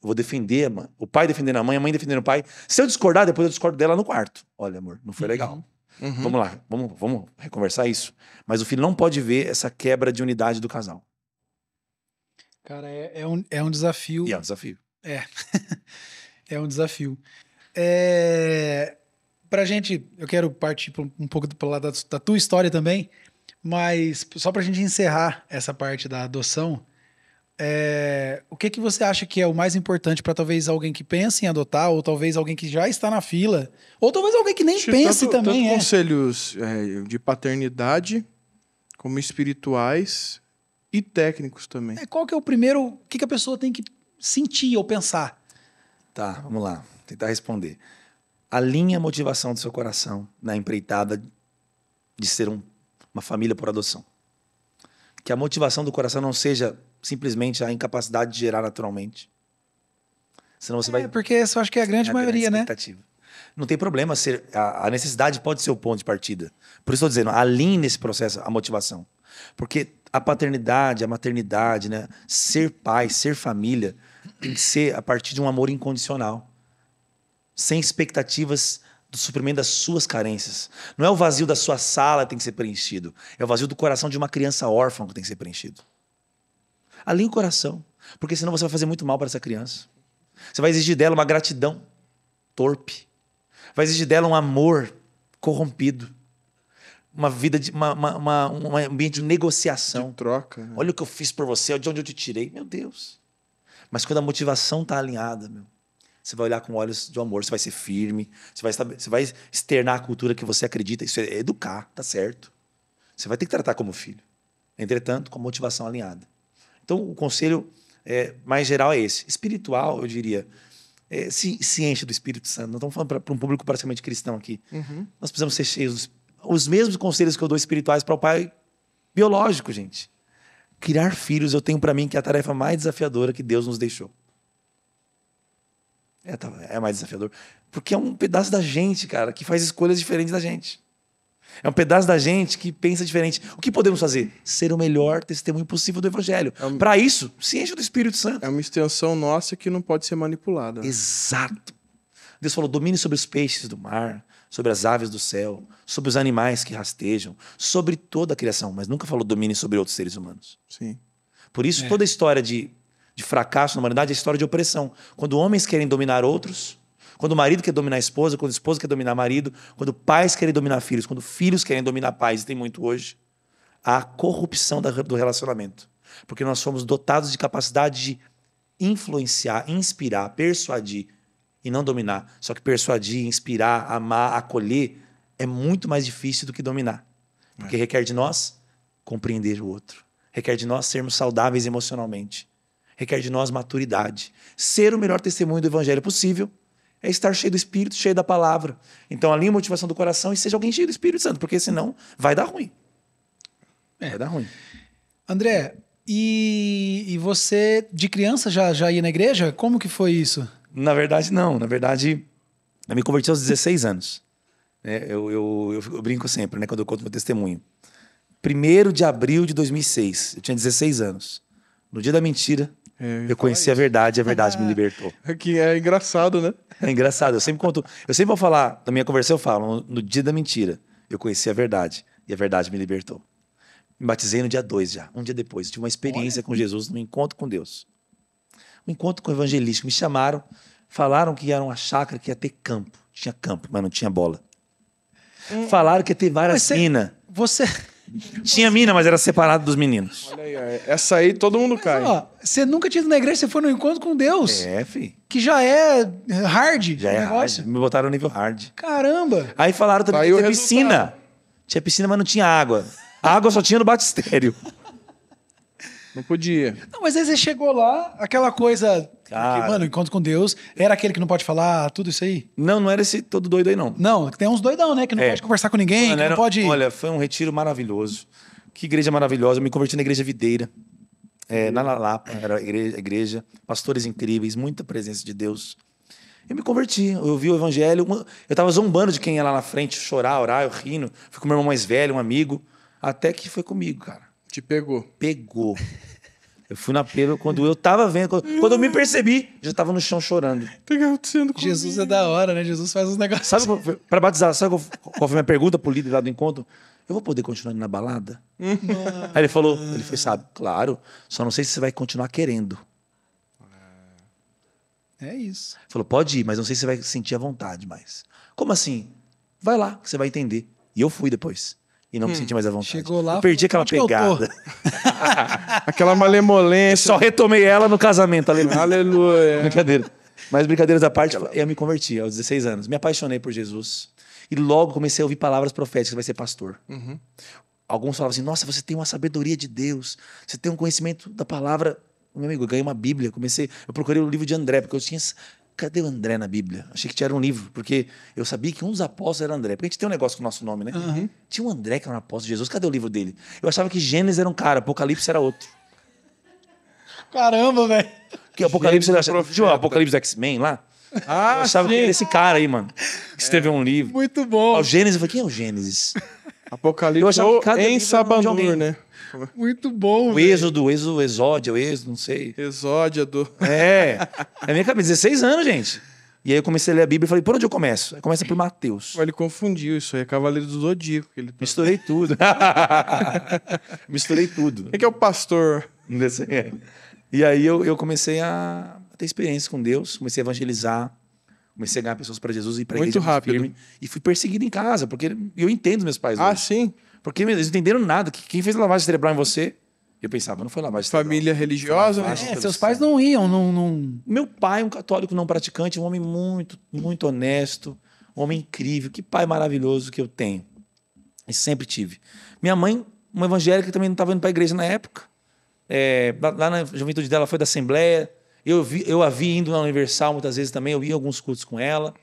vou defender mano. o pai defendendo a mãe, a mãe defendendo o pai. Se eu discordar, depois eu discordo dela no quarto. Olha, amor, não foi legal. Uhum. uhum. Vamos lá, vamos, vamos reconversar isso. Mas o filho não pode ver essa quebra de unidade do casal. Cara, é, é um, é um desafio. E é um desafio. É. <laughs> é um desafio. É... Pra gente, eu quero partir um pouco do lado da, da tua história também, mas só pra gente encerrar essa parte da adoção, é, o que, que você acha que é o mais importante para talvez alguém que pense em adotar, ou talvez alguém que já está na fila, ou talvez alguém que nem Acho pense tanto, também? Tanto é. conselhos é, de paternidade, como espirituais e técnicos também. É, qual que é o primeiro? O que, que a pessoa tem que sentir ou pensar? Tá, vamos lá, tentar responder. Alinha a motivação do seu coração na empreitada de ser um, uma família por adoção. Que a motivação do coração não seja simplesmente a incapacidade de gerar naturalmente. Senão você é, vai. Porque eu acho que é a grande é a maioria, grande né? Não tem problema ser. A, necessidade pode ser o ponto de partida. Por isso estou dizendo, alinhe nesse processo a motivação. Porque a paternidade, a maternidade, né? Ser pai, ser família, tem que ser a partir de um amor incondicional. Sem expectativas do suprimento das suas carências. Não é o vazio da sua sala que tem que ser preenchido. É o vazio do coração de uma criança órfã que tem que ser preenchido alinhe o coração, porque senão você vai fazer muito mal para essa criança. Você vai exigir dela uma gratidão torpe, vai exigir dela um amor corrompido, uma vida de uma, uma, uma, um ambiente de negociação, de troca. Né? Olha o que eu fiz por você, de onde eu te tirei, meu Deus. Mas quando a motivação está alinhada, meu, você vai olhar com olhos de amor, você vai ser firme, você vai, você vai externar a cultura que você acredita, isso é educar, tá certo? Você vai ter que tratar como filho. Entretanto, com a motivação alinhada. Então, o conselho é, mais geral é esse. Espiritual, eu diria, é, se, se, enche do Espírito Santo. Não estamos falando para um público praticamente cristão aqui. Uhum. Nós precisamos ser cheios. Os mesmos conselhos que eu dou espirituais para o pai biológico, gente. Criar filhos, eu tenho para mim que é a tarefa mais desafiadora que Deus nos deixou. É, tá, é mais desafiador. Porque é um pedaço da gente, cara, que faz escolhas diferentes da gente. É um pedaço da gente que pensa diferente. O que podemos fazer? Ser o melhor testemunho possível do Evangelho. É um... Para isso, se enche do Espírito Santo. É uma extensão nossa que não pode ser manipulada. Exato. Deus falou: domine sobre os peixes do mar, sobre as aves do céu, sobre os animais que rastejam, sobre toda a criação, mas nunca falou domine sobre outros seres humanos. Sim. Por isso, é. toda a história de, de fracasso na humanidade é história de opressão. Quando homens querem dominar outros, quando o marido quer dominar a esposa, quando a esposa quer dominar o marido, quando pais querem dominar filhos, quando filhos querem dominar pais, e tem muito hoje, há a corrupção do relacionamento. Porque nós somos dotados de capacidade de influenciar, inspirar, persuadir e não dominar. Só que persuadir, inspirar, amar, acolher é muito mais difícil do que dominar. Porque é. requer de nós compreender o outro, requer de nós sermos saudáveis emocionalmente, requer de nós maturidade, ser o melhor testemunho do evangelho possível é estar cheio do Espírito, cheio da palavra. Então ali a motivação do coração e seja alguém cheio do Espírito Santo, porque senão vai dar ruim. É. Vai dar ruim. André, e, e você de criança já, já ia na igreja? Como que foi isso? Na verdade, não. Na verdade, eu me converti aos 16 anos. É, eu, eu, eu, eu brinco sempre, né? Quando eu conto meu testemunho. 1 de abril de 2006, eu tinha 16 anos. No dia da mentira, é, eu conheci a verdade, a verdade me <laughs> libertou. É que é engraçado, né? É engraçado. Eu sempre conto, eu sempre vou falar, na minha conversa eu falo, no, dia da mentira, eu conheci a verdade e a verdade me libertou. Me batizei no dia 2 já, um dia depois. Eu tive uma experiência Olha. com Jesus, no encontro com Deus. Um encontro com o evangelista. Me chamaram, falaram que era uma chácara que ia ter campo. Tinha campo, mas não tinha bola. Hum. Falaram que ia ter várias minas. Você. Tinha mina, mas era separado dos meninos. Olha aí, essa aí todo mundo cai. Ó, você nunca tinha ido na igreja, você foi no encontro com Deus. É, fi. Que já é hard Já é negócio. hard. Me botaram no nível hard. Caramba! Aí falaram também Tá que tinha resultado. piscina. Tinha piscina, mas não tinha água. A água só tinha no batistério. Não podia. Não, mas aí você chegou lá, aquela coisa. Cara. Que, mano, encontro com Deus. Era aquele que não pode falar, tudo isso aí? Não, não era esse todo doido aí, não. Não, tem uns doidão, né? Que não é. pode conversar com ninguém, mano, que não era, pode. Olha, foi um retiro maravilhoso. Que igreja maravilhosa. Eu me converti na igreja videira. É, na Lapa, era a igreja, igreja, pastores incríveis, muita presença de Deus. Eu me converti, eu vi o evangelho. Eu estava zombando de quem ia lá na frente chorar, orar, eu rindo. Fui com meu irmão mais velho, um amigo. Até que foi comigo, cara. Te pegou. Pegou. Eu fui na pelo quando eu tava vendo. Quando, quando eu me percebi, já tava no chão chorando. O que tá Jesus é da hora, né? Jesus faz uns negócios. Sabe, qual, pra batizar, sabe qual, qual foi minha pergunta pro líder lá do encontro? Eu vou poder continuar indo na balada? Aí ele falou, ele foi sabe, claro, só não sei se você vai continuar querendo. É isso. falou, pode ir, mas não sei se você vai sentir a vontade mais. Como assim? Vai lá, que você vai entender. E eu fui depois e não hum, me senti mais à vontade. Chegou lá, eu perdi aquela pegada. <laughs> aquela malemolência. Só retomei ela no casamento, né? aleluia. aleluia. <laughs> Brincadeira. Mas brincadeiras à parte, aquela... eu me converti aos 16 anos. Me apaixonei por Jesus. E logo comecei a ouvir palavras proféticas, vai ser pastor. Uhum. Alguns falavam assim, nossa, você tem uma sabedoria de Deus. Você tem um conhecimento da palavra meu amigo, eu ganhei uma Bíblia, comecei, eu procurei o livro de André, porque eu tinha cadê o André na Bíblia? Achei que tinha um livro, porque eu sabia que um dos apóstolos era André. Porque a gente tem um negócio com o nosso nome, né? Uhum. Tinha um André que era um apóstolo de Jesus, cadê o livro dele? Eu achava que Gênesis era um cara, Apocalipse era outro. Caramba, velho. Que Apocalipse era. Tinha um Apocalipse X-Men lá? Ah, eu achava sim. que era esse cara aí, mano. Que escreveu é. um livro. Muito bom. o Gênesis, eu falei, quem é o Gênesis? Apocalipse eu achava que cada em Sabanur, né? <laughs> Muito bom, O êxodo, o êxodo, o exódio, o êxodo, não sei. Exódio. <laughs> É. É minha cabeça, 16 anos, gente. E aí eu comecei a ler a Bíblia e falei, por onde eu começo? Aí começa por Mateus. Ele confundiu isso aí, é Cavaleiro do Zodíaco. ele tá. Misturei tudo. <laughs> Misturei tudo. O é que é o pastor? É. E aí eu, eu comecei a ter experiência com Deus, comecei a evangelizar, comecei a ganhar pessoas para Jesus e para Muito rápido. Firme, e fui perseguido em casa, porque eu entendo meus pais. Ah, hoje. sim? Porque meu, eles não entenderam nada. quem fez lavagem cerebral em você? Eu pensava, não foi lavagem cerebral. Família religiosa? Né? Lavagem é, seus pais não iam, não, não. Meu pai, um católico não praticante, um homem muito, muito honesto, um homem incrível. Que pai maravilhoso que eu tenho. E sempre tive. Minha mãe, uma evangélica, também não estava indo para a igreja na época. É, lá na juventude dela foi da Assembleia. Eu, vi, eu a vi indo na Universal muitas vezes também. Eu ia a alguns cultos com ela.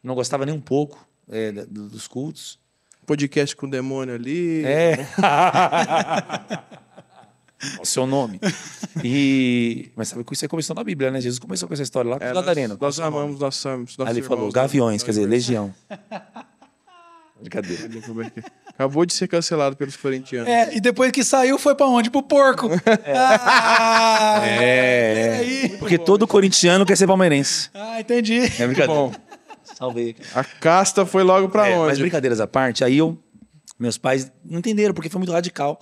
Não gostava nem um pouco é, dos cultos podcast com o demônio ali. É. Né? <laughs> é. o seu nome. E, mas sabe que isso começou na Bíblia, né? Jesus começou com essa história lá com é, Gadareno. Nós, nós amamos, nós somos. Aí ele falou gaviões, quer dizer, legião. <laughs> Brincadeira. É acabou de ser cancelado pelos corintianos. É, e depois que saiu, foi pra onde? Pro porco. É. Ah, é. é. Porque todo corintiano quer ser palmeirense. Ah, entendi. É brincadeira. Muito bom. Salvei. A casta foi logo pra é, onde? Mas brincadeiras à parte, aí eu. Meus pais não entenderam, porque foi muito radical.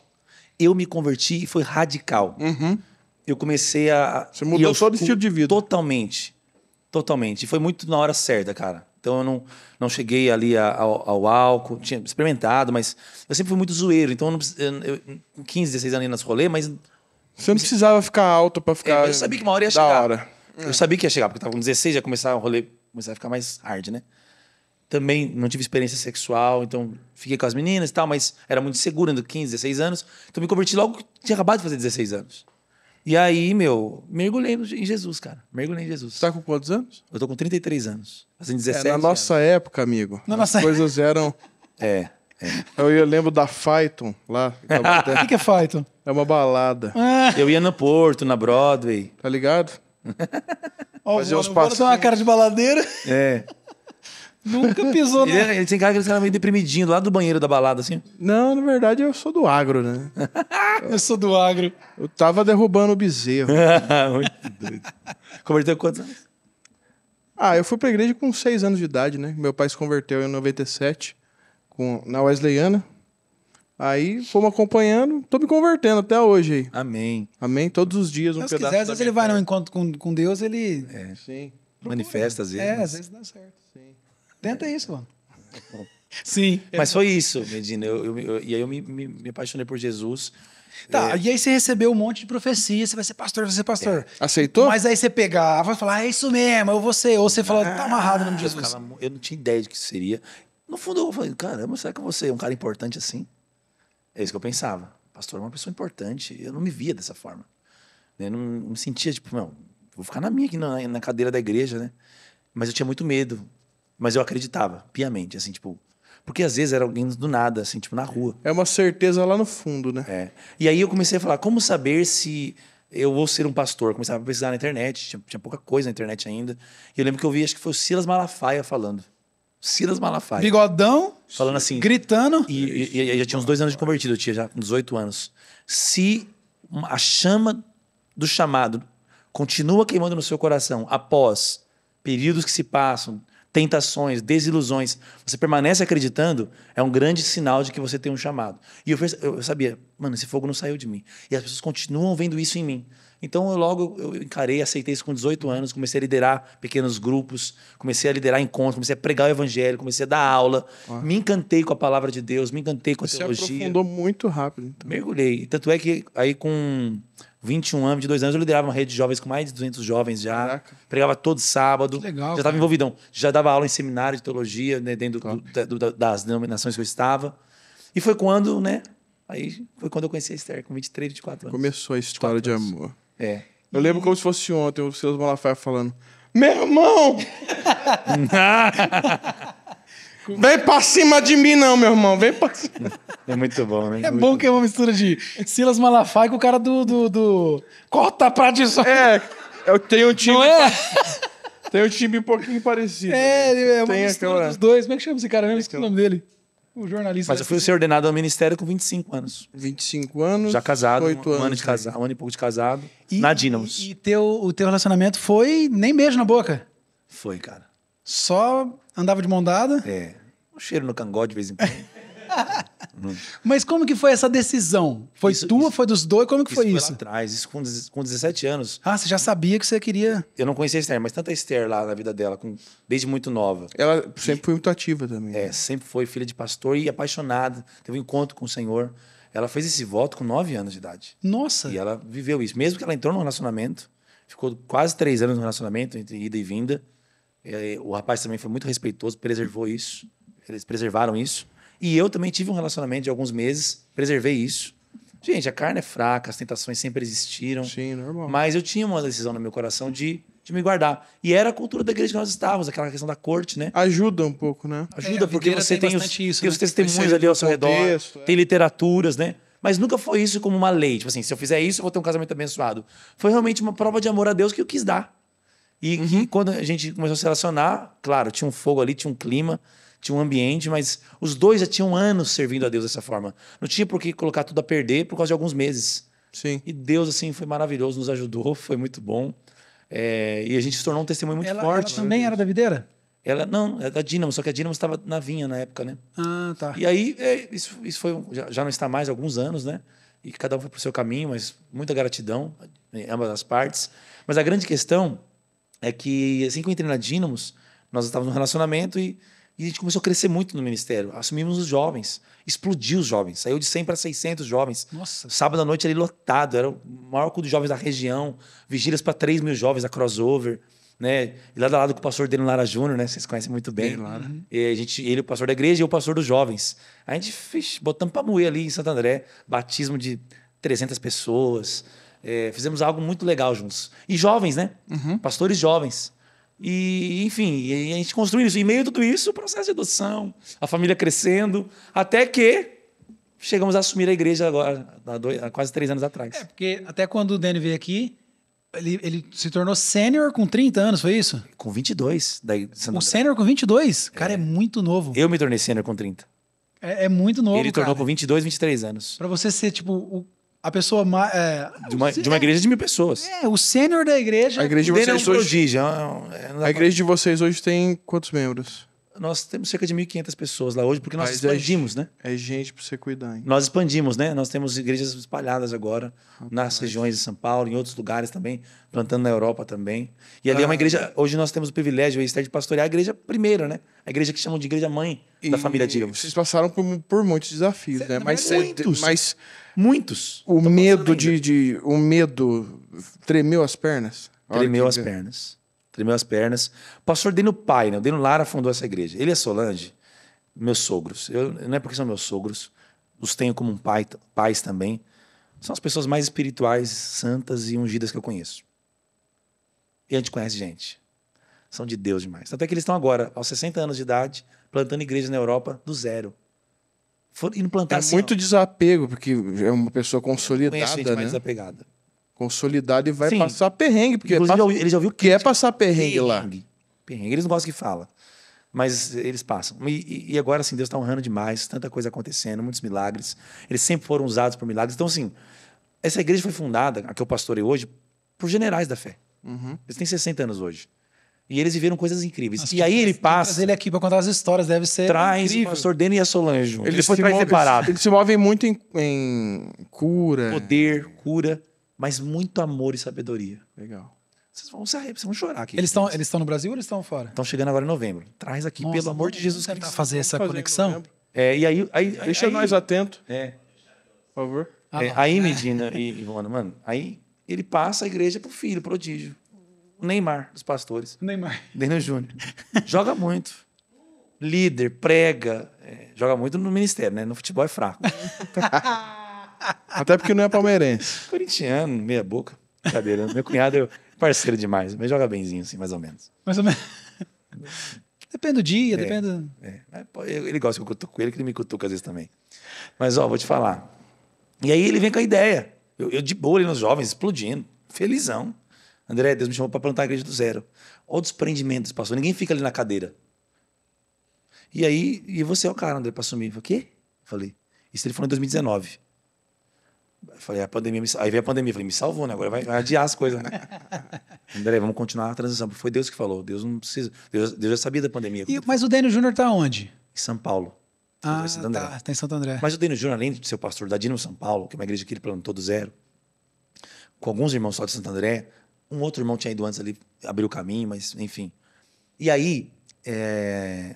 Eu me converti e foi radical. Uhum. Eu comecei a. Você mudou todo estilo de vida. Totalmente. Totalmente. E foi muito na hora certa, cara. Então eu não, não cheguei ali ao, ao, álcool, tinha experimentado, mas eu sempre fui muito zoeiro. Então eu, não, eu, eu 15, 16 anos nas rolê, mas. Você não precisava ficar alto para é, ficar. É, eu sabia que uma hora ia chegar. Da Hora. Eu sabia que ia chegar, porque eu tava com 16, ia começar o rolê começar a ficar mais hard, né? Também não tive experiência sexual, então fiquei com as meninas e tal, mas era muito segura, do 15, 16 anos. Então me converti logo que tinha acabado de fazer 16 anos. E aí, meu, mergulhei em Jesus, cara. Mergulhei em Jesus. Você tá com quantos anos? Eu tô com 33 anos. Fazendo 17 é, Na nossa anos. época, amigo, na as nossa... <laughs> coisas eram... É, é. Eu, eu lembro da Fighton lá. O ah, que, que é Fighton? É uma balada. Ah. Eu ia no Porto, na Broadway. Tá ligado? Ó, Fazer uns passos. uma cara de baladeira. É. <laughs> Nunca pisou é, na. Né? Ele, tem cara que cara meio deprimidinho, do lado do banheiro da balada, assim. Não, na verdade eu sou do agro, né? <laughs> eu sou do agro. Eu tava derrubando o bezerro. <laughs> Muito doido. Converteu quantos anos? Ah, eu fui pra igreja com seis anos de idade, né? Meu pai se converteu em 97 com, na Wesleyana. Aí fomos acompanhando, tô me convertendo até hoje aí. Amém. Amém, todos os dias um Deus pedaço. Quiser, às vezes ele vai num encontro com, com Deus, ele. É. Sim. Manifesta às é, vezes. É, mas... às vezes dá certo. Sim. Tenta isso, mano. <laughs> Sim. Mas foi isso, <laughs> Medina. Eu, eu, eu, e aí eu me, me, me, apaixonei por Jesus. Tá, é... e aí você recebeu um monte de profecia, você vai ser pastor, vai ser pastor. É. Aceitou? Mas aí você pegava e falava, ah, é isso mesmo, eu vou ser. Ou você falava, tá ah, amarrado no nome de Jesus. Eu, ficava, eu não tinha ideia de que seria. No fundo, eu falei, caramba, será que você é um cara importante assim? É isso que eu pensava. Pastor é uma pessoa importante. Eu não me via dessa forma. Né? Eu não, me sentia, tipo, não, vou ficar na minha aqui, na, na cadeira da igreja, né? Mas eu tinha muito medo. Mas eu acreditava, piamente, assim, tipo, porque às vezes era alguém do nada, assim, tipo, na rua. É uma certeza lá no fundo, né? É. E aí eu comecei a falar, como saber se eu vou ser um pastor? Começava a pesquisar na internet, tinha, tinha pouca coisa na internet ainda. E eu lembro que eu vi, acho que foi o Silas Malafaia falando. Silas Malafaia. Bigodão. Falando assim. Gritando. E, e, e já tinha uns dois anos de convertido, eu tinha já 18 anos. Se a chama do chamado continua queimando no seu coração após períodos que se passam, tentações, desilusões, você permanece acreditando, é um grande sinal de que você tem um chamado. E eu, eu sabia, mano, esse fogo não saiu de mim. E as pessoas continuam vendo isso em mim. Então eu logo eu encarei, aceitei isso com 18 anos, comecei a liderar pequenos grupos, comecei a liderar encontros, comecei a pregar o evangelho, comecei a dar aula. Ah. Me encantei com a palavra de Deus, me encantei com a Você teologia. Você aprofundou muito rápido. Então. Mergulhei. Tanto é que aí com 21 anos, de dois anos, eu liderava uma rede de jovens com mais de 200 jovens já. Caraca. Pregava todo sábado. Que legal. Já estava envolvidão. Já dava aula em seminário de teologia, né, dentro do, do, das denominações que eu estava. E foi quando, né? Aí foi quando eu conheci a Esther, com 23, 24 anos. Começou a história de amor. É. Eu lembro como se fosse ontem o Silas Malafaia falando: Meu irmão! <laughs> Vem pra cima de mim, não, meu irmão. Vem pra cima. É muito bom, né? É muito bom que é uma mistura de Silas Malafaia com o cara do. do, do... Corta pra disso. É, eu tenho um time. Não é? <laughs> Tem um time um pouquinho parecido. É, né? é uma tem mistura aquela... dos dois. Como é que chama esse cara mesmo? Esqueci o nome dele o jornalista. Mas eu fui ser ordenado ao ministério com 25 anos. 25 anos. Já casado, 8 um, anos, um ano de casado, um ano e pouco de casado. E, na Dinamos. E, e teu, o teu relacionamento foi nem beijo na boca? Foi, cara. Só andava de mão dada? É. Um cheiro no cangote de vez em quando. <laughs> <laughs> Mas como que foi essa decisão? Foi isso, tua, isso, foi dos dois? Como que isso foi, foi Lá atrás, isso com, com 17 anos. Ah, você já sabia que você queria. Eu não conhecia a Esther, mas tanta Esther lá na vida dela, com, desde muito nova. Ela sempre e, foi muito ativa também. É, né? sempre foi filha de pastor e apaixonada. Teve um encontro com o Senhor. Ela fez esse voto com 9 anos de idade. Nossa! E ela viveu isso. Mesmo que ela entrou no relacionamento, ficou quase 3 anos no relacionamento, entre ida e vinda. É, o rapaz também foi muito respeitoso, preservou isso. Eles preservaram isso. E eu também tive um relacionamento de alguns meses, preservei isso. Gente, a carne é fraca, as tentações sempre existiram. Sim, normal. Mas eu tinha uma decisão no meu coração de, de me guardar. E era a cultura da igreja que nós estávamos, aquela questão da corte, né? Ajuda um pouco, né? Ajuda, é, porque você tem, tem os, isso, tem os né? testemunhos ali ao seu contexto, redor, é. tem literaturas, né? Mas nunca foi isso como uma lei. Tipo assim, se eu fizer isso, eu vou ter um casamento abençoado. Foi realmente uma prova de amor a Deus que eu quis dar. E uhum. quando a gente começou a se relacionar, claro, tinha um fogo ali, tinha um clima tinha um ambiente, mas os dois já tinham anos servindo a Deus dessa forma. Não tinha por que colocar tudo a perder por causa de alguns meses. Sim. E Deus, assim, foi maravilhoso, nos ajudou, foi muito bom. É, e a gente se tornou um testemunho muito ela, forte. Ela também era da videira? Ela, não, é da Dinamo, só que a Dinamo estava na vinha na época, né? Ah, tá. E aí, é, isso, isso foi, já, já não está mais há alguns anos, né? E cada um foi para o seu caminho, mas muita gratidão, né, ambas as partes. Mas a grande questão é que, assim que eu entrei na Dinamos, nós estávamos num relacionamento e e a gente começou a crescer muito no ministério. Assumimos os jovens, explodiu os jovens, saiu de 100 para 600 jovens. Nossa. Sábado à noite ali lotado, era o maior culto de jovens da região, vigílias para 3 mil jovens a crossover. Né? E lá do lado com o pastor dele, Lara Júnior, né? Vocês conhecem muito bem. bem Lara. E a gente, ele, o pastor da igreja e o pastor dos jovens. A gente fez, botamos para moer ali em Santo André, batismo de 300 pessoas. É, fizemos algo muito legal juntos. E jovens, né? Uhum. Pastores jovens. E, enfim, a gente construindo isso. E meio de tudo isso, o processo de adoção, a família crescendo, até que chegamos a assumir a igreja agora, há, dois, há quase três anos atrás. É, porque até quando o Dani veio aqui, ele, ele se tornou sênior com 30 anos, foi isso? Com 22. Daí, o sênior com 22? É. Cara, é. é muito novo. Eu me tornei sênior com 30. É, é muito novo, Ele cara. tornou com 22, 23 anos. Para você ser, tipo, o a pessoa mais. É, de, uma, de uma é, igreja de mil pessoas. É, o sênior da igreja. A igreja de vocês é um hoje. É, é, a igreja de vocês hoje tem quantos membros? Nós temos cerca de 1.500 pessoas lá hoje, porque nós Mas expandimos, é, né? É gente para você cuidar, hein? Nós expandimos, né? Nós temos igrejas espalhadas agora nas regiões de São Paulo, em outros lugares também, plantando na Europa também. E ali ah. é uma ah. igreja. Hoje nós temos o privilégio, o de pastorear a igreja primeiro, né? A igreja que chamam de igreja mãe e da família Digamos. Vocês passaram por, por muitos desafios, cê, né? Mas, muitos. mas muitos. O medo de, de, o medo tremeu as pernas. Tremeu as pernas. Tremeu as pernas. O pastor Dino Pai, né? O Dino Lara fundou essa igreja. Ele é Solange, meus sogros. Eu, não é porque são meus sogros, os tenho como um pai, pais também. São as pessoas mais espirituais, santas e ungidas que eu conheço. E a gente conhece gente. São de Deus demais. Até que eles estão agora, aos 60 anos de idade, plantando igrejas na Europa do zero. Foram indo plantar é assim, muito ó. desapego, porque é uma pessoa consolidada, Conheço gente né? mais desapegada. Consolidada e vai Sim. passar perrengue, porque Inclusive, é ele já ouviu que é passar perrengue, perrengue, lá. Perrengue, eles não gostam que fala. Mas eles passam. E, e agora, assim, Deus está honrando demais, tanta coisa acontecendo, muitos milagres. Eles sempre foram usados por milagres. Então, assim, essa igreja foi fundada, a que eu pastorei hoje, por generais da fé. Uhum. Eles têm 60 anos hoje. E eles viveram coisas incríveis. e aí ele passa. ele aqui para contar as histórias, deve ser. Traz incrível. o pastor Dani e a Solange. Eles, eles se traz Eles, se movem muito em, em, cura. Poder, cura, mas muito amor e sabedoria. Legal. Vocês vão se arrepiar, vocês vão chorar aqui. Eles estão eles estão no Brasil ou eles estão fora? Estão chegando agora em novembro. Traz aqui, Nossa, pelo amor de Jesus Cristo. fazer essa fazer conexão. É, e aí, aí deixa aí, nós atentos. É. Por favor. É, ah, é, aí, Medina e Ivona, mano, aí ele passa a igreja pro filho, prodígio o Neymar dos pastores. Neymar. Daniel Júnior. Joga muito. Líder, prega. É, joga muito no ministério, né? No futebol é fraco. <laughs> Até porque não é palmeirense. Corintiano, meia boca. Cadeira. Meu cunhado é parceiro demais, mas joga benzinho, assim, mais ou menos. Mais ou menos. Depende do dia, é, depende. É. Ele gosta que eu cutuco com ele, que ele me cutuca às vezes também. Mas, ó, vou te falar. E aí ele vem com a ideia. Eu, eu de boa ali nos jovens, explodindo, felizão. André, Deus me chamou para plantar a igreja do zero. Olha o desprendimento, pastor. Ninguém fica ali na cadeira. E aí, e você é o cara, André, para assumir. Eu falei, quê? falei, isso ele falou em 2019. Eu falei, a pandemia me... Aí veio a pandemia, falei, me salvou, né? Agora vai, vai adiar as coisas, né? <laughs> André, vamos continuar a transição. Foi Deus que falou. Deus não precisa. Deus, Deus já sabia da pandemia. E, mas o Daniel Júnior está onde? Em São Paulo. Ah, tá, tá em Santo André. Mas o Daniel Júnior, além de ser o pastor da Dino São Paulo, que é uma igreja que ele plantou do zero, com alguns irmãos só de Santo André, um outro irmão tinha ido antes ali, abriu o caminho, mas enfim. E aí, é...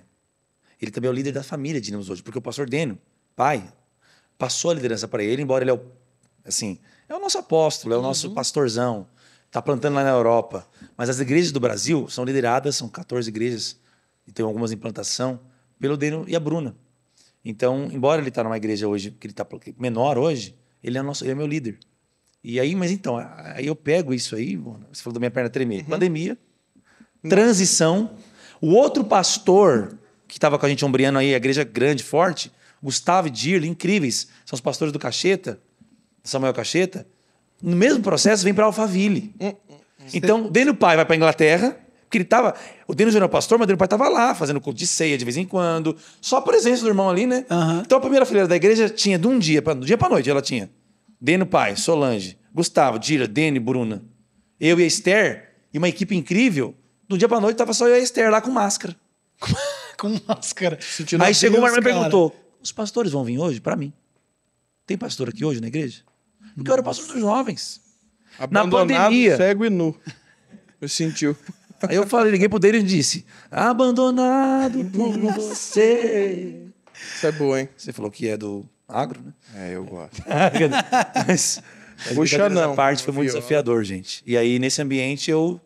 ele também é o líder da família de Nimbus hoje, porque o pastor Dênio, pai, passou a liderança para ele, embora ele é o, assim, é o nosso apóstolo, é o nosso uhum. pastorzão, tá plantando lá na Europa. Mas as igrejas do Brasil são lideradas, são 14 igrejas, e tem algumas implantação, pelo Dênio e a Bruna. Então, embora ele está numa igreja hoje, que ele está é menor hoje, ele é, nosso, ele é meu líder. E aí, mas então, aí eu pego isso aí, você falou da minha perna tremer. Uhum. Pandemia, transição. O outro pastor que estava com a gente ombriando aí, a igreja grande, forte, Gustavo e Dirle, incríveis, são os pastores do Cacheta, Samuel Cacheta. No mesmo processo, vem para Alphaville. Hum, hum, hum. Então, Então, o Pai vai para Inglaterra, porque ele estava. O Daniel já era pastor, mas o Pai estava lá, fazendo culto de ceia de vez em quando, só a presença do irmão ali, né? Uhum. Então, a primeira fileira da igreja tinha de um dia, para do dia para noite, ela tinha. Deno Pai, Solange, Gustavo, Dira, Dene, Bruna, eu e a Esther, e uma equipe incrível. Do dia pra noite tava só eu e a Esther lá com máscara. <laughs> com máscara. Sentindo Aí chegou uma irmã e perguntou: os pastores vão vir hoje? Para mim. Tem pastor aqui hoje na igreja? Porque eu era pastor dos jovens. Abandonado, na pandemia. cego e nu. Eu sentiu. <laughs> Aí eu falei, liguei pro dele e disse: Abandonado por você. Isso é boa, hein? Você falou que é do Agro, né? É, eu gosto. <laughs> Ah, <laughs> mas, mas Puxa, não. Essa parte foi muito desafiador, gente. E aí, nesse ambiente, eu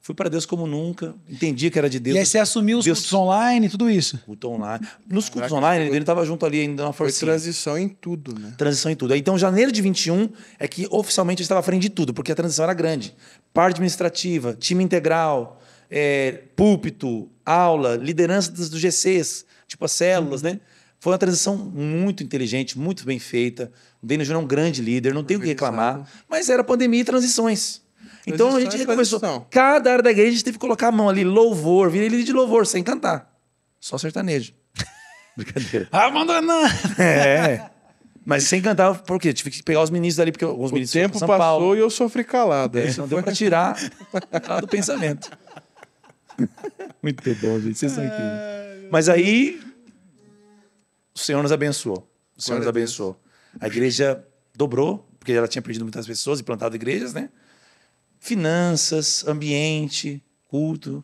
fui para Deus como nunca, entendi que era de Deus. E aí você assumiu os Deus... cultos online, tudo isso? Culto online. Nos cultos online, ele estava junto ali ainda na força. transição em tudo, né? Transição em tudo. Então, janeiro de 21 é que oficialmente eu estava à frente de tudo, porque a transição era grande. Parte administrativa, time integral, é, púlpito, aula, liderança dos GCs, tipo as células, uhum. né? Foi uma transição muito inteligente, muito bem feita. O Daniel Júnior é um grande líder, não tenho o que reclamar. Mas era pandemia e transições. Então a gente recomeçou. Cada área da igreja a gente teve que colocar a mão ali, louvor, virei líder de louvor, sem cantar. Só sertanejo. <laughs> Brincadeira. Ah, mandou não! <laughs> É. Mas sem cantar, por quê? Tive que pegar os ministros ali, porque alguns ministros. O tempo São passou Paulo. e eu sofri calado. É, não deu para tirar <laughs> do pensamento. Muito bom, gente. Vocês são incríveis. Mas aí o Senhor nos abençoou. O Senhor Glória nos abençoou. A, igreja dobrou, porque ela tinha perdido muitas pessoas e plantado igrejas, né? Finanças, ambiente, culto.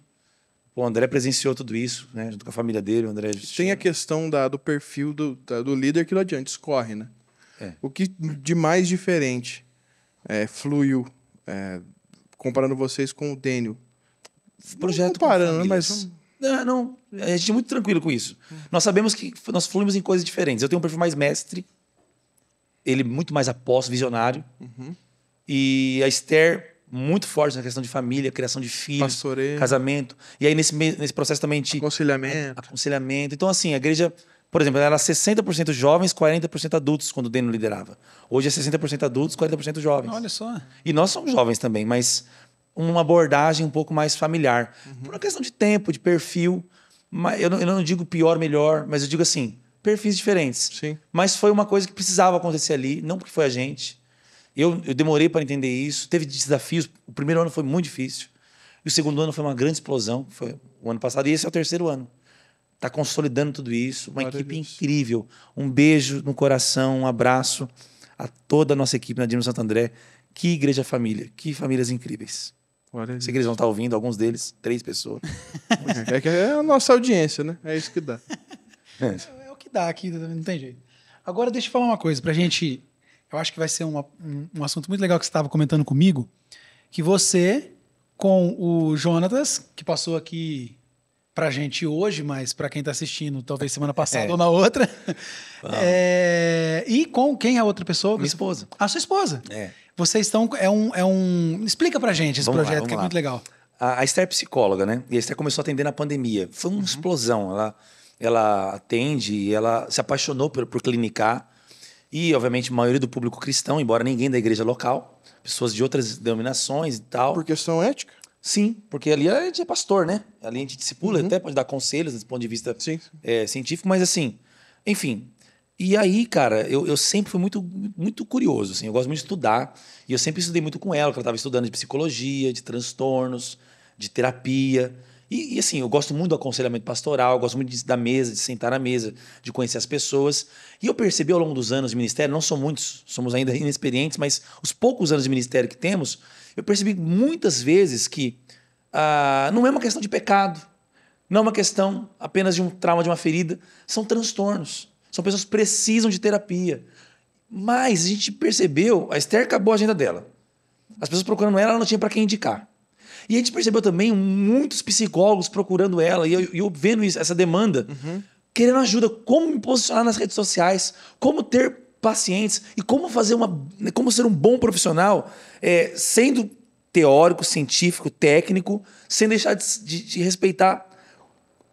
O André presenciou tudo isso, né? Junto com a família dele, o André. Tem a questão da, do perfil do, da, do líder que não adianta, escorre, né? É. O que de mais diferente é, fluiu, é, comparando vocês com o Dênio? Projeto comparando, né, mas ah, não, a gente é muito tranquilo com isso. Nós sabemos que nós fluímos em coisas diferentes. Eu tenho um perfil mais mestre, ele é muito mais aposto visionário. Uhum. E a Esther, muito forte na questão de família, criação de filhos, Pastoreio. casamento. E aí, nesse, nesse processo também de. Aconselhamento. Aconselhamento. Então, assim, a igreja, por exemplo, ela era 60% jovens, 40% adultos quando o Deno liderava. Hoje é 60% adultos, 40% jovens. Olha só. E nós somos jovens também, mas uma abordagem um pouco mais familiar. Uhum. Por uma questão de tempo, de perfil. Eu não, eu não digo pior, melhor, mas eu digo assim, perfis diferentes. Sim. Mas foi uma coisa que precisava acontecer ali, não porque foi a gente. Eu, eu demorei para entender isso, teve desafios. O primeiro ano foi muito difícil. E o segundo ano foi uma grande explosão, foi o ano passado. E esse é o terceiro ano. Está consolidando tudo isso. Uma Maravilha. equipe incrível. Um beijo no coração, um abraço a toda a nossa equipe na Dino Santo André. Que igreja família, que famílias incríveis. Glória Sei que eles vão estar ouvindo, alguns deles, três pessoas. <laughs> é, que é a nossa audiência, né? É isso que dá. É. é, é o que dá aqui, não tem jeito. Agora, deixa eu falar uma coisa pra gente. Eu acho que vai ser uma, um, um assunto muito legal que você estava comentando comigo. Que você, com o Jonatas, que passou aqui pra gente hoje, mas para quem está assistindo, talvez semana passada é. ou na outra. É, e com quem é a outra pessoa? Minha esposa. A sua esposa. É. Vocês estão. É um, é um... Explica pra gente esse vamos projeto, lá, que é lá. muito legal. A, a Esther é psicóloga, né? E a Esther começou a atender na pandemia. Foi uma uhum. explosão. Ela, ela atende e ela se apaixonou por, por clinicar. E, obviamente, a maioria do público cristão, embora ninguém da igreja local, pessoas de outras denominações e tal. Por questão ética? Sim, porque ali a gente é pastor, né? Ali a gente discipula, uhum. até pode dar conselhos do ponto de vista é, científico, mas assim, enfim, e aí, cara, eu, eu sempre fui muito, muito curioso, assim. Eu gosto muito de estudar. E eu sempre estudei muito com ela, porque ela estava estudando de psicologia, de transtornos, de terapia. E, e, assim, eu gosto muito do aconselhamento pastoral, gosto muito de, da mesa, de sentar na mesa, de conhecer as pessoas. E eu percebi ao longo dos anos de ministério, não são muitos, somos ainda <laughs> inexperientes, mas os poucos anos de ministério que temos, eu percebi muitas vezes que ah, não é uma questão de pecado, não é uma questão apenas de um trauma, de uma ferida, são transtornos. São pessoas que precisam de terapia. Mas a gente percebeu, a Esther acabou a agenda dela. As pessoas procurando ela, ela não tinha para quem indicar. E a gente percebeu também muitos psicólogos procurando ela, e eu, eu vendo isso, essa demanda, uhum. querendo ajuda, como me posicionar nas redes sociais, como ter pacientes e como fazer uma. como ser um bom profissional, é, sendo teórico, científico, técnico, sem deixar de, de, de respeitar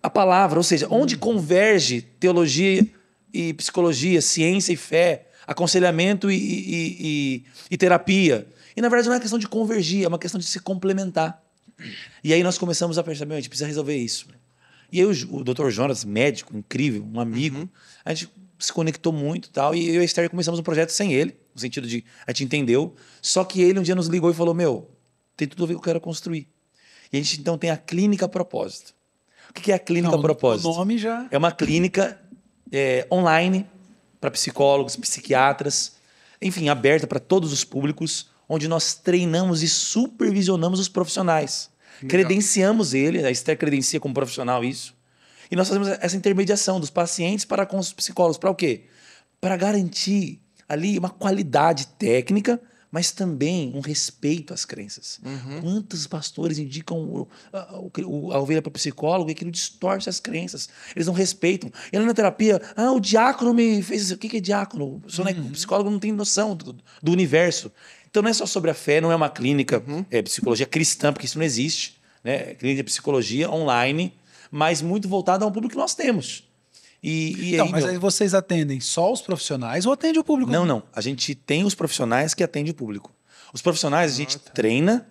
a palavra, ou seja, onde uhum. converge teologia e psicologia, ciência e fé, aconselhamento e, e, e, e terapia. E na verdade não é questão de convergir, é uma questão de se complementar. E aí nós começamos a perceber, a gente precisa resolver isso. E aí o, doutor Dr. Jonas, médico, incrível, um amigo, uhum. a gente se conectou muito tal. E eu e a Esther começamos um projeto sem ele, no sentido de a gente entendeu. Só que ele um dia nos ligou e falou: Meu, tem tudo a ver com o que eu quero construir. E a gente então tem a Clínica Propósito. O que é a Clínica Não, Propósito? O nome já. É uma clínica é, online para psicólogos, psiquiatras, enfim, aberta para todos os públicos, onde nós treinamos e supervisionamos os profissionais. Legal. Credenciamos ele, a Esther credencia como profissional isso. E nós fazemos essa intermediação dos pacientes para com os psicólogos. Para o quê? Para garantir ali uma qualidade técnica mas também um respeito às crenças. Uhum. Quantos pastores indicam o, a, o, a ovelha para o psicólogo e aquilo distorce as crenças? Eles não respeitam. E lá na terapia, ah, o diácono me fez isso. O que é diácono? O é, uhum. psicólogo não tem noção do, do, universo. Então não é só sobre a fé, não é uma clínica uhum. é, psicologia cristã, porque isso não existe. Né? Clínica de psicologia online, mas muito voltada ao público que nós temos e, e então, aí, mas meu... aí vocês atendem só os profissionais ou atende o público? Não, não. A gente tem os profissionais que atendem o público. Os profissionais ah, a gente tá. treina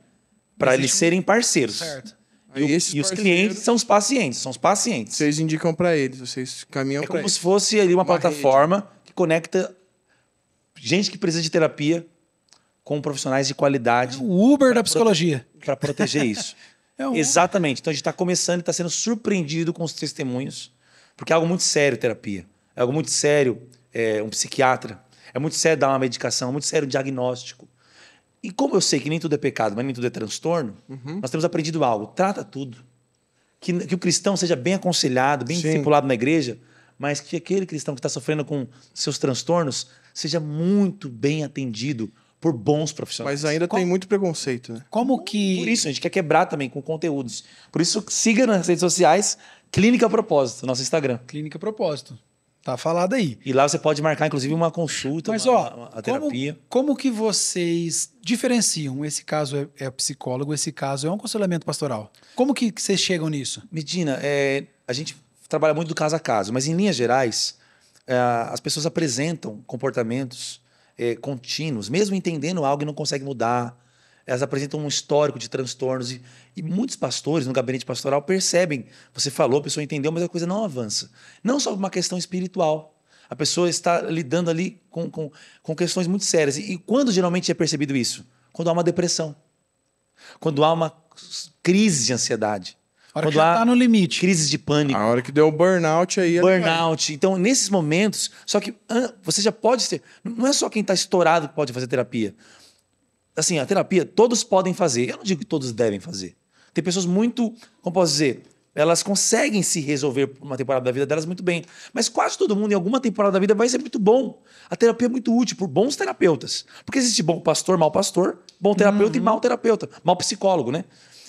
para eles serem parceiros. Certo. E, e, os clientes são os pacientes, são os pacientes. Vocês indicam para eles, vocês caminham para É como eles. se fosse ali uma, uma plataforma rede. que conecta gente que precisa de terapia com profissionais de qualidade. É o Uber da psicologia. Para proteger isso. <laughs> é um Exatamente. Então a gente está começando e está sendo surpreendido com os testemunhos porque é algo muito sério terapia. É algo muito sério é, um psiquiatra. É muito sério dar uma medicação, é muito sério o diagnóstico. E como eu sei que nem tudo é pecado, mas nem tudo é transtorno, uhum. nós temos aprendido algo. Trata tudo. Que, que o cristão seja bem aconselhado, bem Sim. discipulado na igreja, mas que aquele cristão que está sofrendo com seus transtornos seja muito bem atendido por bons profissionais. Mas ainda tem muito preconceito, né? Como que. Por isso, a gente quer quebrar também com conteúdos. Por isso, siga nas redes sociais Clínica Propósito, nosso Instagram. Clínica Propósito. Tá falado aí. E lá você pode marcar, inclusive, uma consulta, Mas, uma, ó, uma, uma terapia. Como, como, que vocês diferenciam? Esse caso é, é, psicólogo, esse caso é um aconselhamento pastoral. Como que, que vocês chegam nisso? Medina, é, a gente trabalha muito do caso a caso, mas em linhas gerais, é, as pessoas apresentam comportamentos é, contínuos, mesmo entendendo algo e não conseguem mudar. Elas apresentam um histórico de transtornos e, e muitos pastores no gabinete pastoral percebem, você falou, a pessoa entendeu, mas a coisa não avança. Não só por uma questão espiritual. A pessoa está lidando ali com, com, com questões muito sérias. E, e quando geralmente é percebido isso? Quando há uma depressão. Quando há uma crise de ansiedade. A hora quando que já tá no limite. Crises de pânico. A hora que deu o burnout aí. É burnout. Então, nesses momentos, só que você já pode ser. Não é só quem está estourado que pode fazer terapia. Assim, a terapia todos podem fazer. Eu não digo que todos devem fazer. Tem pessoas muito, como posso dizer, elas conseguem se resolver uma temporada da vida delas muito bem. Mas quase todo mundo, em alguma temporada da vida, vai ser muito bom. A terapia é muito útil por bons terapeutas. Porque existe bom pastor, mau pastor, bom terapeuta uhum. e mau terapeuta, mau psicólogo, né?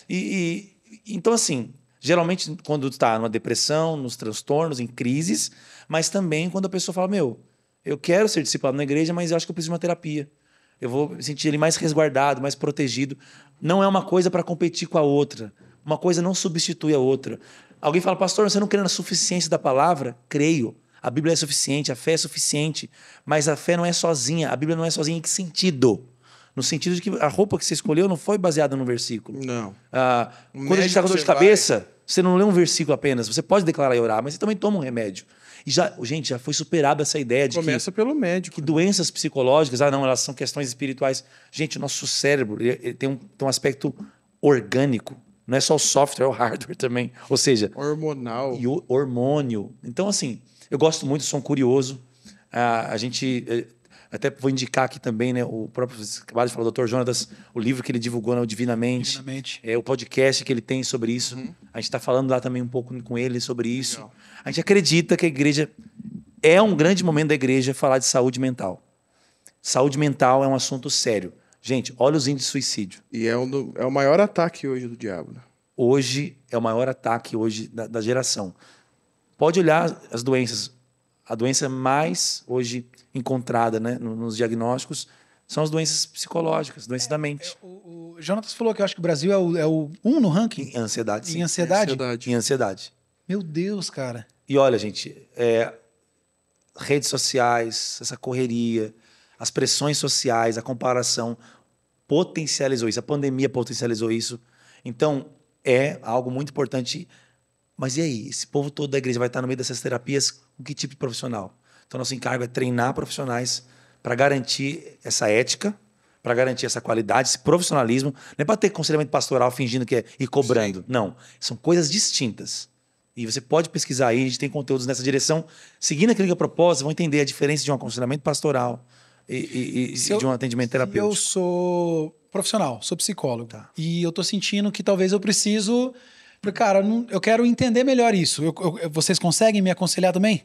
E, e então, assim, geralmente quando está numa depressão, nos transtornos, em crises, mas também quando a pessoa fala: Meu, eu quero ser discipulado na igreja, mas eu acho que eu preciso de uma terapia. Eu vou me sentir ele mais resguardado, mais protegido. Não é uma coisa para competir com a outra. Uma coisa é não substitui a outra. Alguém fala, pastor, você não crê na suficiência da palavra? Creio. A Bíblia é suficiente, a fé é suficiente. Mas a fé não é sozinha. A Bíblia não é sozinha em que sentido? No sentido de que a roupa que você escolheu não foi baseada no versículo. Não. Ah, quando a gente está com dor de cabeça, vai. você não lê um versículo apenas. Você pode declarar e orar, mas você também toma um remédio. E já, gente, já foi superada essa ideia de Começa que, pelo médico. Que né? doenças psicológicas, ah, não, elas são questões espirituais. Gente, o nosso cérebro ele, ele tem, um, tem um aspecto orgânico. Não é só o software, é o hardware também. Ou seja. Hormonal. E o hormônio. Então, assim, eu gosto muito, sou um curioso. Ah, a gente eh, até vou indicar aqui também, né? O próprio acabado de falar, o Dr. Jonas, o livro que ele divulgou na né, Divinamente, Divinamente. É, o podcast que ele tem sobre isso. Uhum. A gente está falando lá também um pouco com ele sobre isso. Legal. A gente acredita que a igreja é um grande momento da igreja falar de saúde mental. Saúde mental é um assunto sério. Gente, olha os índices de suicídio. E é, um do, é o maior ataque hoje do diabo. Né? Hoje é o maior ataque hoje da, da geração. Pode olhar as doenças a doença mais hoje encontrada né, nos diagnósticos são as doenças psicológicas, doenças é, da é, mente. É, o, o falou que eu acho que o Brasil é o, é o um no ranking. Em ansiedade. Em ansiedade? Em ansiedade. Em ansiedade. Meu Deus, cara. E olha, gente, é, redes sociais, essa correria, as pressões sociais, a comparação potencializou isso. A pandemia potencializou isso. Então, é algo muito importante mas e aí? Esse povo todo da igreja vai estar no meio dessas terapias com que tipo de profissional? Então, nosso encargo é treinar profissionais para garantir essa ética, para garantir essa qualidade, esse profissionalismo. Não é para ter conselhamento pastoral fingindo que é e cobrando. Sim. Não. São coisas distintas. E você pode pesquisar aí, a gente tem conteúdos nessa direção. Seguindo aquilo que eu é propósito, vão entender a diferença de um aconselhamento pastoral e, e, e eu, de um atendimento terapêutico. Eu sou profissional, sou psicólogo. Tá. E eu estou sentindo que talvez eu preciso Falei, cara, não, eu quero entender melhor isso. Eu, eu, vocês conseguem me aconselhar também?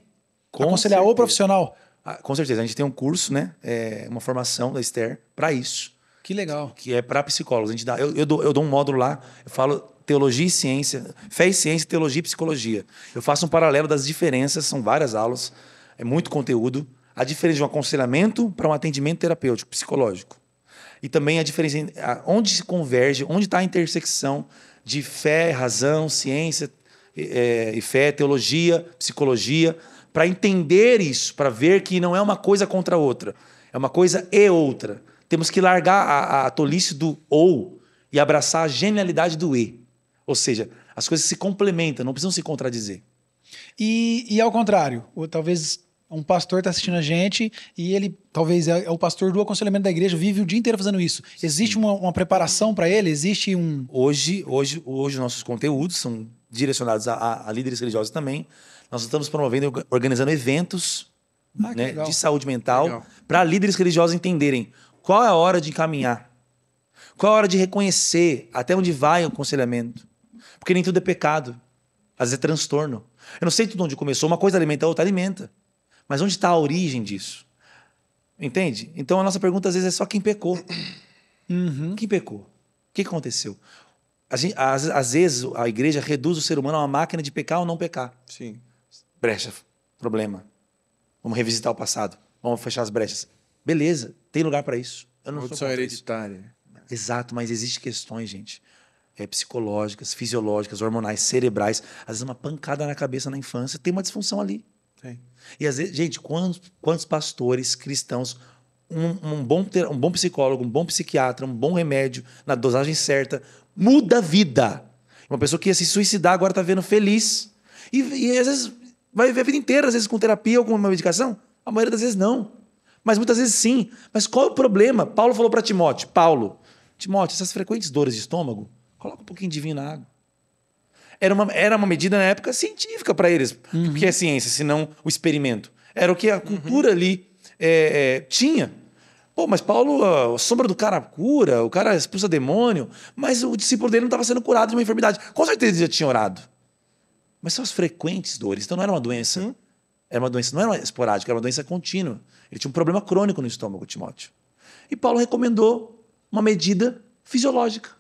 Com aconselhar certeza. o profissional? Ah, com certeza. A gente tem um curso, né? É uma formação da Esther para isso. Que legal. Que é para psicólogos. A gente dá, eu, eu, dou, eu dou um módulo lá, eu falo teologia e ciência, fé e ciência, teologia e psicologia. Eu faço um paralelo das diferenças, são várias aulas, é muito conteúdo. A diferença de um aconselhamento para um atendimento terapêutico, psicológico. E também a diferença onde se converge, onde está a intersecção de fé, razão, ciência é, e fé, teologia, psicologia, para entender isso, para ver que não é uma coisa contra outra, é uma coisa e outra. Temos que largar a, a tolice do ou e abraçar a genialidade do e. Ou seja, as coisas se complementam, não precisam se contradizer. E, e ao contrário, ou talvez um pastor está assistindo a gente e ele talvez é, é, o pastor do aconselhamento da igreja, vive o dia inteiro fazendo isso. Existe uma, uma preparação para ele? Existe um. Hoje, hoje, hoje nossos conteúdos são direcionados a, a líderes religiosos também. Nós estamos promovendo, organizando eventos ah, né, de saúde mental para líderes religiosos entenderem qual é a hora de encaminhar, qual é a hora de reconhecer até onde vai o aconselhamento. Porque nem tudo é pecado, às vezes é transtorno. Eu não sei tudo onde começou, uma coisa alimenta a outra alimenta. Mas onde está a origem disso? Entende? Então a nossa pergunta às vezes é só quem pecou. Uhum. Quem pecou? O que aconteceu? às, às, vezes a igreja reduz o ser humano a uma máquina de pecar ou não pecar. Sim. Brecha, problema. Vamos revisitar o passado. Vamos fechar as brechas. Beleza, tem lugar para isso. Eu não Condição hereditária. Isso. Exato, mas existem questões, gente. É, psicológicas, fisiológicas, hormonais, cerebrais. Às vezes uma pancada na cabeça na infância tem uma disfunção ali. Sim. E às vezes, gente, quantos, quantos pastores cristãos, um, um, bom ter, um bom psicólogo, um bom psiquiatra, um bom remédio, na dosagem certa, muda a vida. Uma pessoa que ia se suicidar agora está vendo feliz. E, e, às vezes vai viver a vida inteira, às vezes com terapia ou com uma medicação. A maioria das vezes não. Mas muitas vezes sim. Mas qual é o problema? Paulo falou para Timóteo: Paulo, Timóteo, essas frequentes dores de estômago, coloca um pouquinho de vinho na água era uma, era uma medida na época científica para eles. Uhum. Porque é ciência, senão o experimento. Era o que a cultura uhum. ali é, é, tinha. Pô, mas Paulo, a sombra do cara cura, o cara expulsa demônio, mas o discípulo dele não estava sendo curado de uma enfermidade. Com certeza ele já tinha orado. Mas são as frequentes dores, então não era uma doença. Uhum. Era uma doença, não era uma esporádica, era uma doença contínua. Ele tinha um problema crônico no estômago, Timóteo. E Paulo recomendou uma medida fisiológica.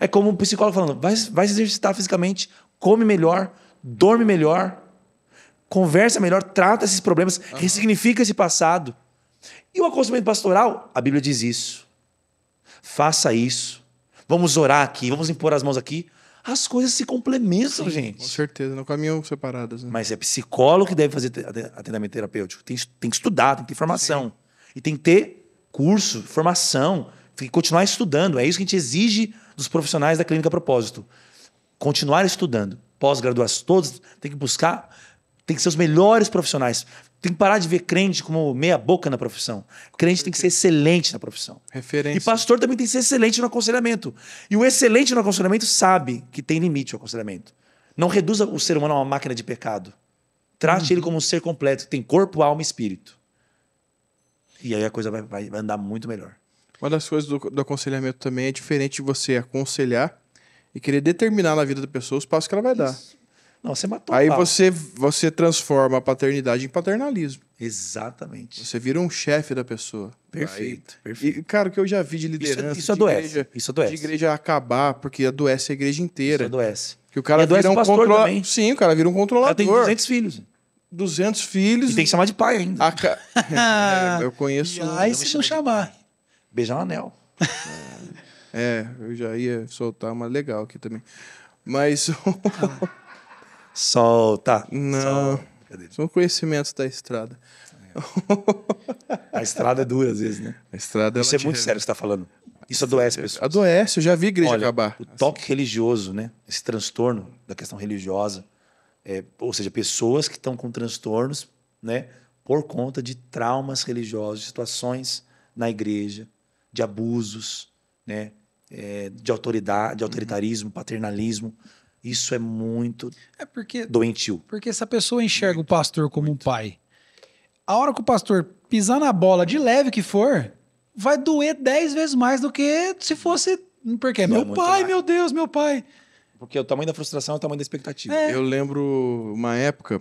É como um psicólogo falando: vai, vai se exercitar fisicamente, come melhor, dorme melhor, conversa melhor, trata esses problemas, uhum. ressignifica esse passado. E o aconselhamento pastoral, a Bíblia diz isso. Faça isso. Vamos orar aqui, vamos impor as mãos aqui. As coisas se complementam, Sim, gente. Com certeza, não caminham separadas. Né? Mas é psicólogo que deve fazer atendimento terapêutico. Tem, tem que estudar, tem que ter formação. Sim. E tem que ter curso, formação, tem que continuar estudando. É isso que a gente exige dos profissionais da clínica a propósito. Continuar estudando. Pós-graduação, todos tem que buscar, tem que ser os melhores profissionais. Tem que parar de ver crente como meia boca na profissão. Crente tem que ser excelente na profissão. Referência. E pastor também tem que ser excelente no aconselhamento. E o excelente no aconselhamento sabe que tem limite o aconselhamento. Não reduza o ser humano a uma máquina de pecado. Trate uhum. ele como um ser completo, que tem corpo, alma e espírito. E aí a coisa vai, vai andar muito melhor. Uma das coisas do, do aconselhamento também é diferente de você aconselhar e querer determinar na vida da pessoa os passos que ela vai dar. Isso. Não, você matou Aí você, você transforma a paternidade em paternalismo. Exatamente. Você vira um chefe da pessoa. Perfeito. perfeito. E, cara, o que eu já vi de é- liderança. Isso, isso adoece. De igreja, isso adoece. De igreja acabar, porque adoece a igreja inteira. Isso adoece. Que o cara vira um controlador. Sim, o cara vira um controlador. Tem 200 filhos. 200 filhos. E tem que chamar de pai ainda. <laughs> <laughs> é, eu conheço. Aí se não chamar? beijar um anel. É, é, eu já ia soltar uma legal aqui também. Mas. <laughs> Solta! Não. Solta. São conhecimentos da estrada. A estrada é dura às vezes, né? A estrada Isso é muito re... sério que você está falando. Isso adoece pessoal. Adoece, eu já vi igreja Olha, acabar. O toque assim. religioso, né? Esse transtorno da questão religiosa. É, ou seja, pessoas que estão com transtornos, né? Por conta de traumas religiosos, situações na igreja, de abusos, né? É, de autoridade, de uhum. autoritarismo, uhum. paternalismo. Isso é muito é porque, doentio. Porque se a pessoa enxerga muito, o pastor como muito. um pai, a hora que o pastor pisar na bola, de leve que for, vai doer dez vezes mais do que se fosse. Porque é Não, meu pai, mais. meu Deus, meu pai. Porque o tamanho da frustração é o tamanho da expectativa. É. Eu lembro uma época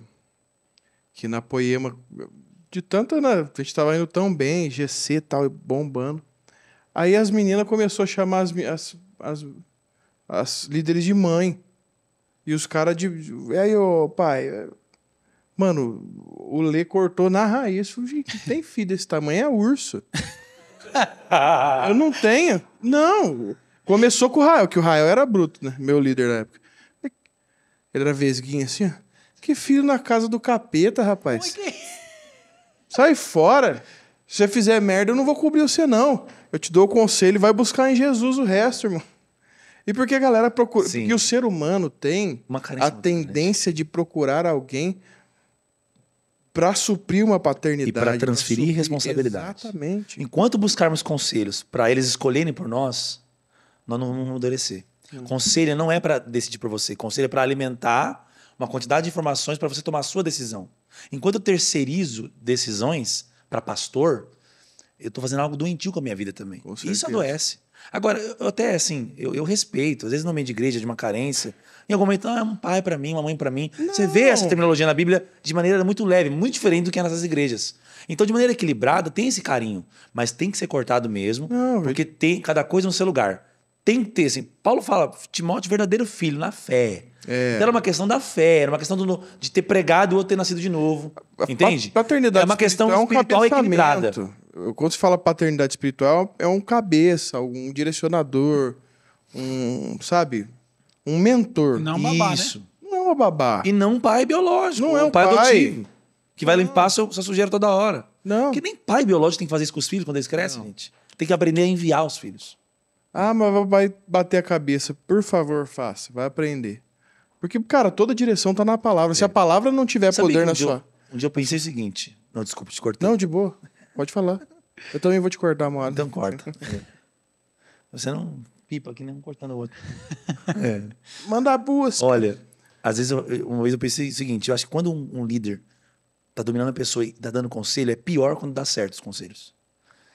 que na Poema, de tanta. Né, a gente estava indo tão bem, GC tal, bombando. Aí as meninas começaram a chamar as, as, as, as, líderes de mãe. E os caras de. Aí, ô pai. É, mano, o Lê cortou na raiz. Falei, gente, tem filho desse tamanho, é urso. <laughs> eu não tenho. Não. Começou com o Rael, que o Rael era bruto, né? Meu líder na época. Ele era vesguinho assim, ó. Que filho na casa do capeta, rapaz. Sai fora. Se você fizer merda, eu não vou cobrir você, não. Eu te dou o conselho, vai buscar em Jesus o resto, irmão. E porque a galera procura. Sim. Porque o ser humano tem a tendência de procurar alguém para suprir uma paternidade. E para transferir suprir... responsabilidade. Exatamente. Enquanto buscarmos conselhos para eles escolherem por nós, nós não vamos amadurecer. Hum. Conselho não é para decidir por você, conselho é para alimentar uma quantidade de informações para você tomar a sua decisão. Enquanto eu terceirizo decisões para pastor, eu estou fazendo algo doentio com a minha vida também. Isso adoece. Agora, eu até assim, eu, eu, respeito, às vezes no meio de igreja, de uma carência. Em algum momento, ah, é um pai para mim, uma mãe para mim. Não. Você vê essa terminologia na Bíblia de maneira muito leve, muito diferente do que é nas igrejas. Então, de maneira equilibrada, tem esse carinho, mas tem que ser cortado mesmo, não, porque tem cada coisa no seu lugar. Tem que ter, assim, Paulo fala, Timóteo, verdadeiro filho, na fé. É. Então era uma questão da fé, era uma questão do, de ter pregado e outro ter nascido de novo. Entende? Paternidade é uma questão espiritual, espiritual é um equilibrada. Quando se fala paternidade espiritual, é um cabeça, um direcionador, um, sabe? Um mentor. Não é babá, né? Isso. Né? Não é uma babá. E não um pai biológico. Não é, é um pai, pai. adotivo. Que vai não. limpar sua, sua sujeira toda hora. Não. Porque nem pai biológico tem que fazer isso com os filhos quando eles crescem, não. gente. Tem que aprender a enviar os filhos. Ah, mas vai bater a cabeça. Por favor, faça. Vai aprender. Porque, cara, toda direção tá na palavra. É. Se a palavra não tiver Sabe poder na sua. um dia eu pensei o seguinte. Não, desculpa te cortar. Não, de boa. Pode falar. Eu também vou te cortar uma hora. Então corta. <laughs> É. Você não pipa que nem um cortando o outro. É. Manda a busca. Olha, às vezes, eu, uma vez eu pensei o seguinte: eu acho que quando um, um líder tá dominando a pessoa e tá dando conselho, é pior quando dá certo os conselhos.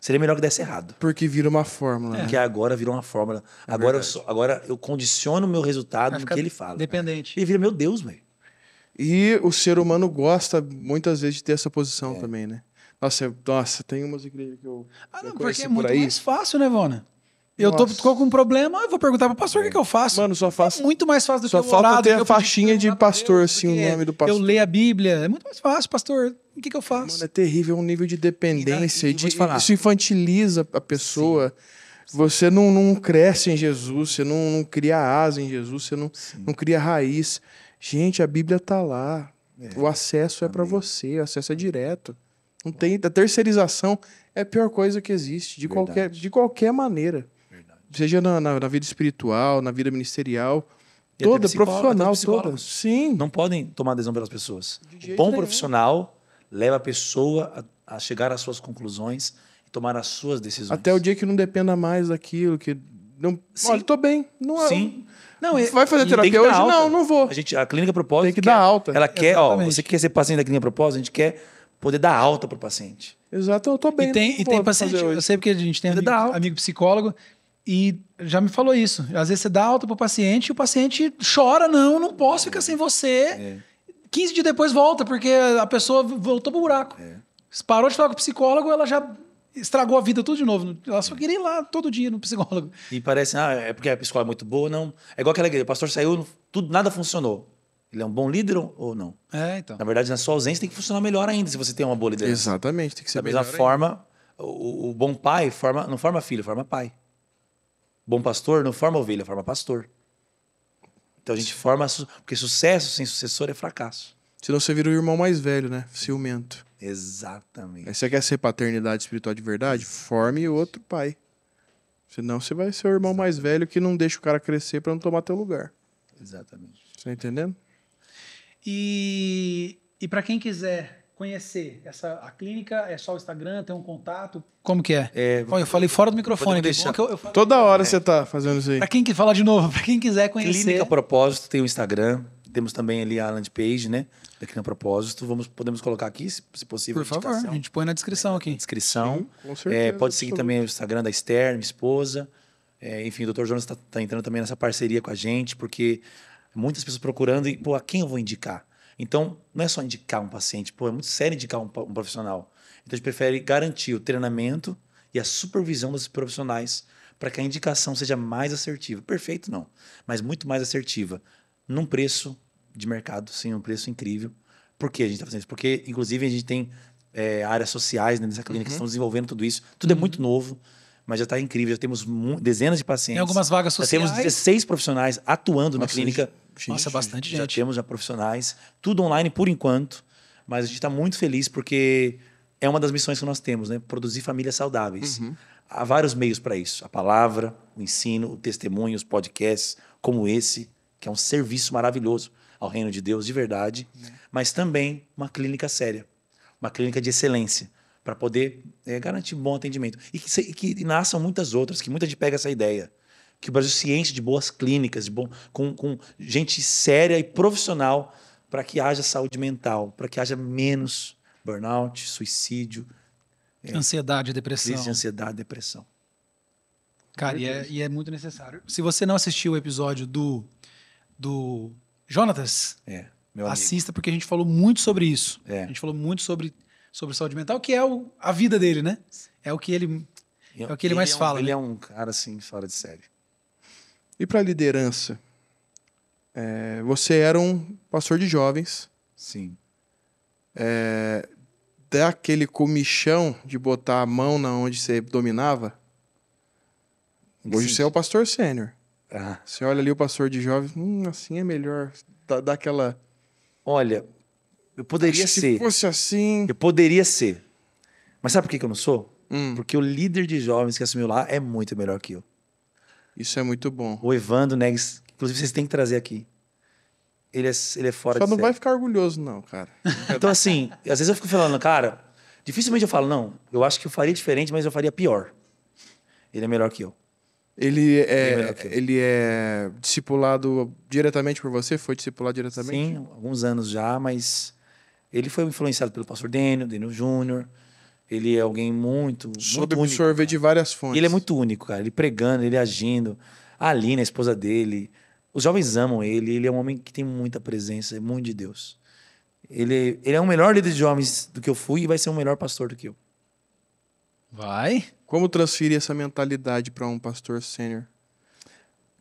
Seria melhor que desse errado. Porque vira uma fórmula. É. Porque né? agora virou uma fórmula. É agora, eu agora eu condiciono o meu resultado no é, que ele fala. Dependente. Ele vira, meu Deus, velho. E o ser humano gosta muitas vezes de ter essa posição é. também, né? Nossa, eu, nossa, tem umas igrejas que eu. Ah, não, porque é muito aí. mais fácil, né, Vona? Eu tô, tô com um problema, eu vou perguntar pro pastor o é. que, que, eu faço. Mano, só é faço. É muito mais fácil do só que eu Só falta ter a faixinha de pastor, Deus, assim, o nome do pastor. Eu leio a Bíblia. É muito mais fácil, pastor. O que, que eu faço? Mano, é terrível, é um nível de dependência. E, de, isso infantiliza a pessoa. Sim. Você não, não cresce em Jesus, você não, não cria asa em Jesus, você não, não cria raiz. Gente, a Bíblia tá lá. É. O acesso é para você, o acesso é direto. Não tem. A terceirização é a pior coisa que existe, de, qualquer, de qualquer maneira. Verdade. Seja na, na, na, vida espiritual, na vida ministerial, e toda, profissional, toda. Sim. Não podem tomar decisão pelas pessoas. De bom nenhum. profissional leva a pessoa a, a, chegar às suas conclusões e tomar as suas decisões. Até o dia que não dependa mais daquilo, que. Não, Sim. olha, tô bem. Não, Sim. Não, vai fazer terapia hoje? Alta. Não, não vou. A, gente, a clínica propósito. Tem que quer, dar alta. Ela Exatamente. quer, ó, você quer ser paciente da clínica propósito, a gente quer poder dar alta para o paciente. Exato, eu estou bem. E tem, e tem paciente, eu sei porque a gente tem amigo, amigo, psicólogo e já me falou isso. Às vezes você dá alta para o paciente e o paciente chora, não, não posso ficar sem você. É. 15 dias depois volta, porque a pessoa voltou pro buraco. É. Parou de falar com o psicólogo, ela já estragou a vida tudo de novo. Ela só é. queria ir lá todo dia no psicólogo. E parece, ah, é porque a psicóloga é muito boa, não. É igual aquela igreja, o pastor saiu, tudo, nada funcionou. Ele é um bom líder ou não? É, então. Na verdade, na sua ausência tem que funcionar melhor ainda se você tem uma boa liderança. Exatamente, tem que ser Da mesma forma, o, o, bom pai forma, não forma filho, forma pai. Bom pastor não forma ovelha, forma pastor. Então a gente forma. Porque sucesso sem sucessor é fracasso. Senão você vira o irmão mais velho, né? Ciumento. Exatamente. Aí você quer ser paternidade espiritual de verdade? Forme outro pai. Senão você vai ser o irmão Exatamente. mais velho que não deixa o cara crescer para não tomar teu lugar. Exatamente. Você tá entendendo? E, e para quem quiser conhecer essa a clínica, é só o Instagram, tem um contato? Como que é? é Olha, eu falei fora do microfone. Deixar... Eu, eu falei... Toda hora é. você tá fazendo isso aí. Para quem que falar de novo, para quem quiser conhecer. Clínica Propósito tem o Instagram, temos também ali a landing page, né? Da Clínica Propósito, vamos podemos colocar aqui, se, se possível. Por favor, a gente põe na descrição é, aqui. Na descrição. Sim, com é, certeza, pode seguir também o Instagram da Esther, minha esposa. É, enfim, o Dr. Jonas está tá entrando também nessa parceria com a gente, porque Muitas pessoas procurando e, pô, a quem eu vou indicar? Então, não é só indicar um paciente, pô, é muito sério indicar um, um profissional. Então, a gente prefere garantir o treinamento e a supervisão dos profissionais para que a indicação seja mais assertiva. Perfeito, não, mas muito mais assertiva. Num preço de mercado, sim, um preço incrível. Por que a gente está fazendo isso? Porque, inclusive, a gente tem é, áreas sociais né, nessa clínica uhum. que estão desenvolvendo tudo isso. Tudo é uhum. é muito novo mas já está incrível. Já temos dezenas de pacientes. Tem algumas vagas sociais. Já temos 16 profissionais atuando Nossa, na clínica. Gente, Nossa, bastante gente. Já temos já profissionais. Tudo online por enquanto, mas a gente está muito feliz porque é uma das missões que nós temos, né? Produzir famílias saudáveis. Uhum. Há vários meios para isso. A palavra, o ensino, o testemunho, os podcasts, como esse, que é um serviço maravilhoso ao reino de Deus de verdade, uhum. mas também uma clínica séria, uma clínica de excelência para poder é, garantir bom atendimento. E que, e nasçam muitas outras, que muita gente pega essa ideia. Que o Brasil se enche de boas clínicas, de bom, com, com gente séria e profissional para que haja saúde mental, para que haja menos burnout, suicídio. É, ansiedade, depressão. Crise de ansiedade, depressão. Cara, e é, e é, muito necessário. Se você não assistiu o episódio do, do Jonatas, é, assista, porque a gente falou muito sobre isso. É. A gente falou muito sobre sobre saúde mental, que é o, a vida dele, né? É o que ele, é, é o que ele, ele mais é um, fala. Ele né? é um cara assim, fora de série. E para liderança? É, você era um pastor de jovens. Sim. É, daquele comichão de botar a mão na onde você dominava. Hoje Sim. você é o pastor sênior. Ah. Você olha ali o pastor de jovens, hum, assim é melhor. Dá, dá aquela. Olha, eu poderia Acho ser. Se fosse assim. Eu poderia ser. Mas sabe por que, eu não sou? Hum. Porque o líder de jovens que assumiu lá é muito melhor que eu. Isso é muito bom. O Evandro Negs, inclusive vocês têm que trazer aqui. Ele é, ele é fora Só de Só não série. vai ficar orgulhoso, não, cara. <laughs> então, assim, às vezes eu fico falando, cara, dificilmente eu falo, não, eu acho que eu faria diferente, mas eu faria pior. Ele é melhor que eu. Ele é, ele é, é ele é discipulado diretamente por você? Foi discipulado diretamente? Sim, alguns anos já, mas ele foi influenciado pelo pastor Daniel, Daniel Júnior. Ele é alguém muito. Soube muito absorver único, de várias fontes. E ele é muito único, cara. Ele pregando, ele agindo. A Aline, a esposa dele. Os jovens amam ele. Ele é um homem que tem muita presença, é muito de Deus. Ele, ele é o um melhor líder de jovens do que eu fui e vai ser o um melhor pastor do que eu. Vai. Como transferir essa mentalidade para um pastor sênior?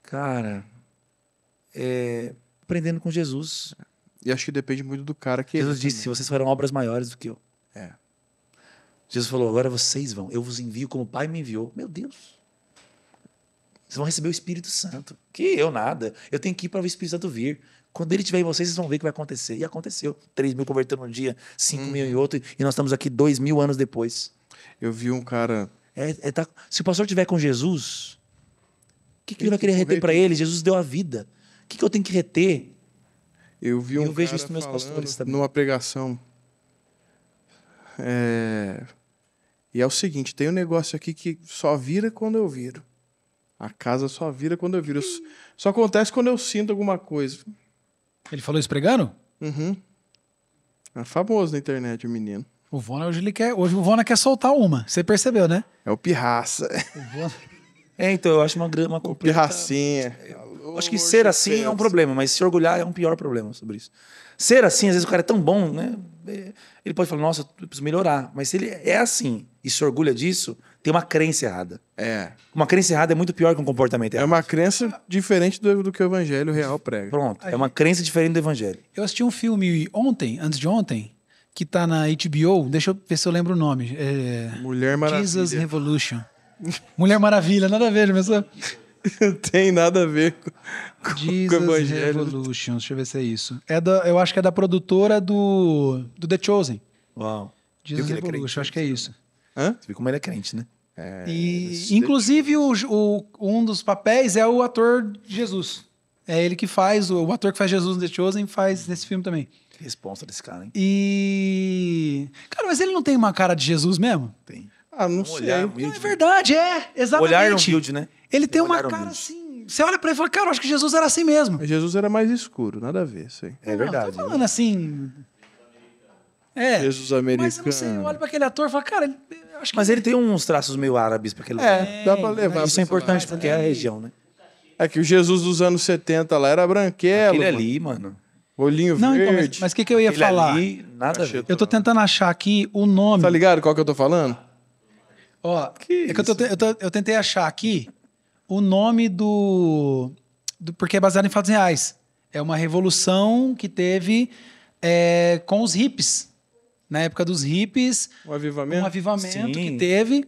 Cara, é, aprendendo com Jesus. E acho que depende muito do cara que. Jesus disse: se vocês foram obras maiores do que eu. É. Jesus falou: agora vocês vão, eu vos envio como o Pai me enviou. Meu Deus. Vocês vão receber o Espírito Santo. Que eu nada. Eu tenho que ir para o Espírito Santo vir. Quando ele estiver em vocês, vocês vão ver o que vai acontecer. E aconteceu. 3 mil convertendo um dia, 5 hum. mil em uhum. outro, e nós estamos aqui dois mil anos depois. Eu vi um cara. É, é tá... Se o pastor tiver com Jesus, o que, que ele vai não queria reter para ele? Jesus deu a vida. O que, que eu tenho que reter? Eu vi um eu vejo isso nos meus pastores também. Numa pregação. É... E é o seguinte, tem um negócio aqui que só vira quando eu viro. A casa só vira quando eu viro. Só acontece quando eu sinto alguma coisa. Ele falou isso pregando? Uhum. É famoso na internet o menino. O Vona hoje ele quer, hoje o Vona quer soltar uma. Você percebeu, né? É o pirraça. O Vona... É, então, eu acho uma, uma completa... Pirracinha. Eu acho que ser assim é um problema, mas se orgulhar é um pior problema sobre isso. Ser assim, às vezes o cara é tão bom, né? É, ele pode falar, nossa, eu preciso melhorar. Mas se ele é assim e se orgulha disso, tem uma crença errada. É. Uma crença errada é muito pior que um comportamento é errado. É uma crença diferente do, do que o evangelho real prega. Pronto, Aí. é uma crença diferente do evangelho. Eu assisti um filme ontem, antes de ontem, que tá na HBO, deixa eu ver se eu lembro o nome. É... Mulher Maravilha. Jesus Revolution. Mulher Maravilha, nada a ver, mas não tem nada a ver com, Jesus com o Evangelho. Revolution, deixa eu ver se é isso. É da, eu acho que é da produtora do, do The Chosen. Uau. Jesus é Revolution, é acho que é né? isso. Hã? Você viu como ele é crente, né? É, e, inclusive, o, o, um dos papéis é o ator Jesus. É ele que faz, o, o ator que faz Jesus no The Chosen faz nesse filme também. Que resposta desse cara, hein? E. Cara, mas ele não tem uma cara de Jesus mesmo? Tem. Ah, não um sei. Olhar humilde, não, é né? verdade, é. Exatamente. Olhar humilde, né? Ele tem um uma cara humilde. assim. Você olha pra ele e fala, cara, eu acho que Jesus era assim mesmo. Jesus era mais escuro, nada a ver, isso aí. É não, verdade. Não, ah, tô né? falando né? assim. É. Jesus americano. Mas eu não sei, eu olho pra aquele ator e falo, cara, ele, acho que. Mas ele tem uns traços meio árabes pra aquele É, é dá pra levar. Isso é importante porque é a região, né? É que o Jesus dos anos 70 lá era branquelo. Aquele ali, mano. Olhinho não, verde. Então, mas o que, que eu ia aquele falar? Ali, nada eu tô tentando achar aqui o nome. Tá ligado qual que eu tô falando? Ó, que é que eu, tô, eu, tô, eu, tentei achar aqui o nome do, do, Porque é baseado em fatos reais. É uma revolução que teve é, com os hips Na época dos hips avivamento. Um avivamento Sim. que teve.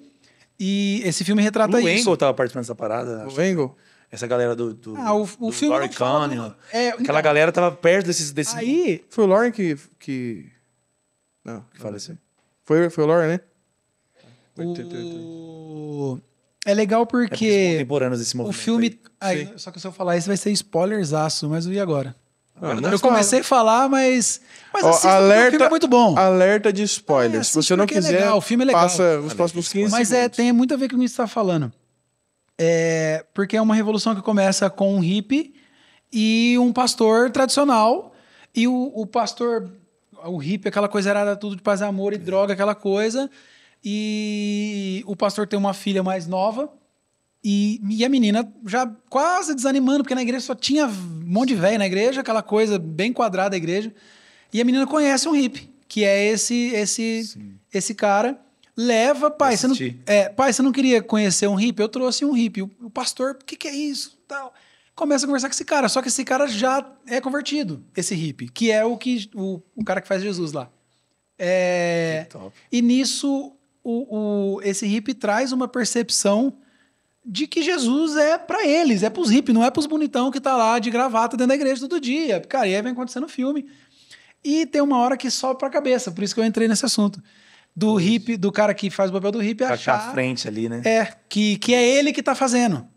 E esse filme retrata o isso. O Engel estava participando dessa parada. O Engel? Essa galera do, do, ah, o, o do filme Lauren Cunningham. É, Aquela então. galera estava perto desses... Desse... Aí... Foi o Lauren que... que... Não, que faleceu. Foi, foi o Lauren, né? É legal porque. É contemporâneos desse movimento. O filme. Aí, só que se eu falar isso vai ser spoilerzaço, mas e agora? Ah, eu comecei a falar, mas. Mas oh, assista, alerta, o filme é muito bom. Alerta de spoilers. É, se você não é quiser. É legal, o filme é legal. Passa os alerta próximos 15 Mas é, tem muito a ver com o que você está falando. É, porque é uma revolução que começa com um hippie e um pastor tradicional. E o, o pastor, o hippie, aquela coisa era tudo de paz, amor e droga, aquela coisa. E o pastor tem uma filha mais nova. E, e a menina já quase desanimando, porque na igreja só tinha um monte de velho na igreja, aquela coisa bem quadrada a igreja. E a menina conhece um hippie, que é esse esse Sim. esse cara. Leva, pai, você não, é, pai, você não queria conhecer um hippie? Eu trouxe um hippie. O, o pastor, o que, que é isso? Tal começa a conversar com esse cara. Só que esse cara já é convertido, esse hippie, que é o que o, o cara que faz Jesus lá. É, e nisso o, o, esse hippie traz uma percepção de que Jesus é para eles, é para os hippies, não é para os bonitão que tá lá de gravata dentro da igreja todo dia. Cara, e aí vem acontecendo filme. E tem uma hora que sobe para a cabeça, por isso que eu entrei nesse assunto. Do Deus. hippie, do cara que faz o papel do hippie pra achar... Achar a frente ali, né? É, que, que é ele que tá fazendo.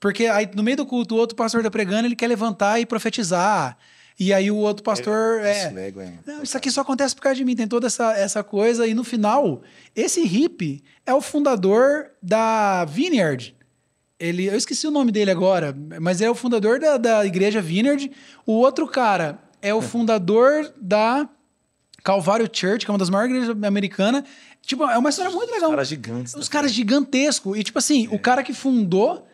Porque aí no meio do culto, o outro pastor tá pregando, ele quer levantar e profetizar. E aí o outro é, pastor é. é, é não, isso aqui só acontece por causa de mim, tem toda essa, essa coisa. E no final, esse hippie é o fundador da Vineyard. Ele, eu esqueci o nome dele agora, mas é o fundador da, da igreja Vineyard. O outro cara é o é. fundador da Calvário Church, que é uma das maiores igrejas americanas. Tipo, é uma história muito legal. Os caras gigantes. Os né, caras gigantescos. E, tipo assim, é. o cara que fundou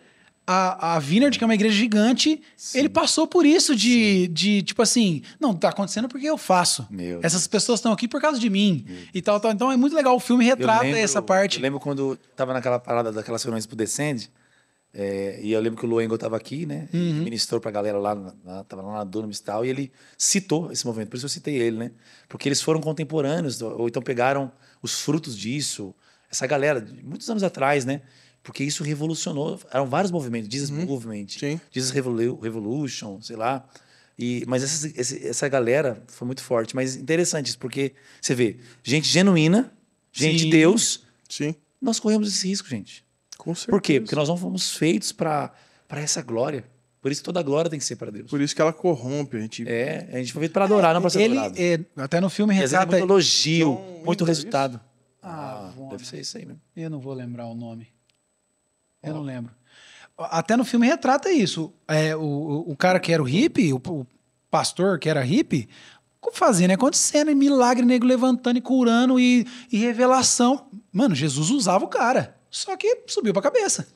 a, a Vineyard, que é uma igreja gigante, Sim. ele passou por isso de, de, tipo assim, não, tá acontecendo porque eu faço. Meu Essas Deus. pessoas estão aqui por causa de mim. Meu e tal, tal. Então é muito legal, o filme retrata lembro, essa parte. Eu lembro quando tava naquela parada daquelas reuniões pro Descende, eh, é, e eu lembro que o Luengo tava aqui, né? Uhum. Ministrou pra galera lá, na, tava lá na Dunamis e tal, e ele citou esse movimento, por isso eu citei ele, né? Porque eles foram contemporâneos, ou então pegaram os frutos disso, essa galera, muitos anos atrás, né? porque isso revolucionou. Eram vários movimentos, Jesus uhum. Movement, Sim. Jesus Revolution, sei lá. E, mas essa, essa, essa galera foi muito forte. Mas interessante isso, porque você vê gente genuína, gente de Deus. Sim. Nós corremos esse risco, gente. Com certeza. Por quê? Porque nós não fomos feitos para essa glória. Por isso toda glória tem que ser para Deus. Por isso que ela corrompe a gente. É, a gente foi feito para adorar, é, não para ser ele, adorado. É, até no filme é retrata... muito elogio, muito é resultado. Isso? Ah, ah deve ser isso aí mesmo. Eu não vou lembrar o nome. Eu não lembro. Até no filme retrata isso. É, o, o cara que era o hippie, o, o pastor que era hippie, fazendo né? acontecendo, e milagre negro levantando e curando e, e revelação. Mano, Jesus usava o cara, só que subiu pra cabeça.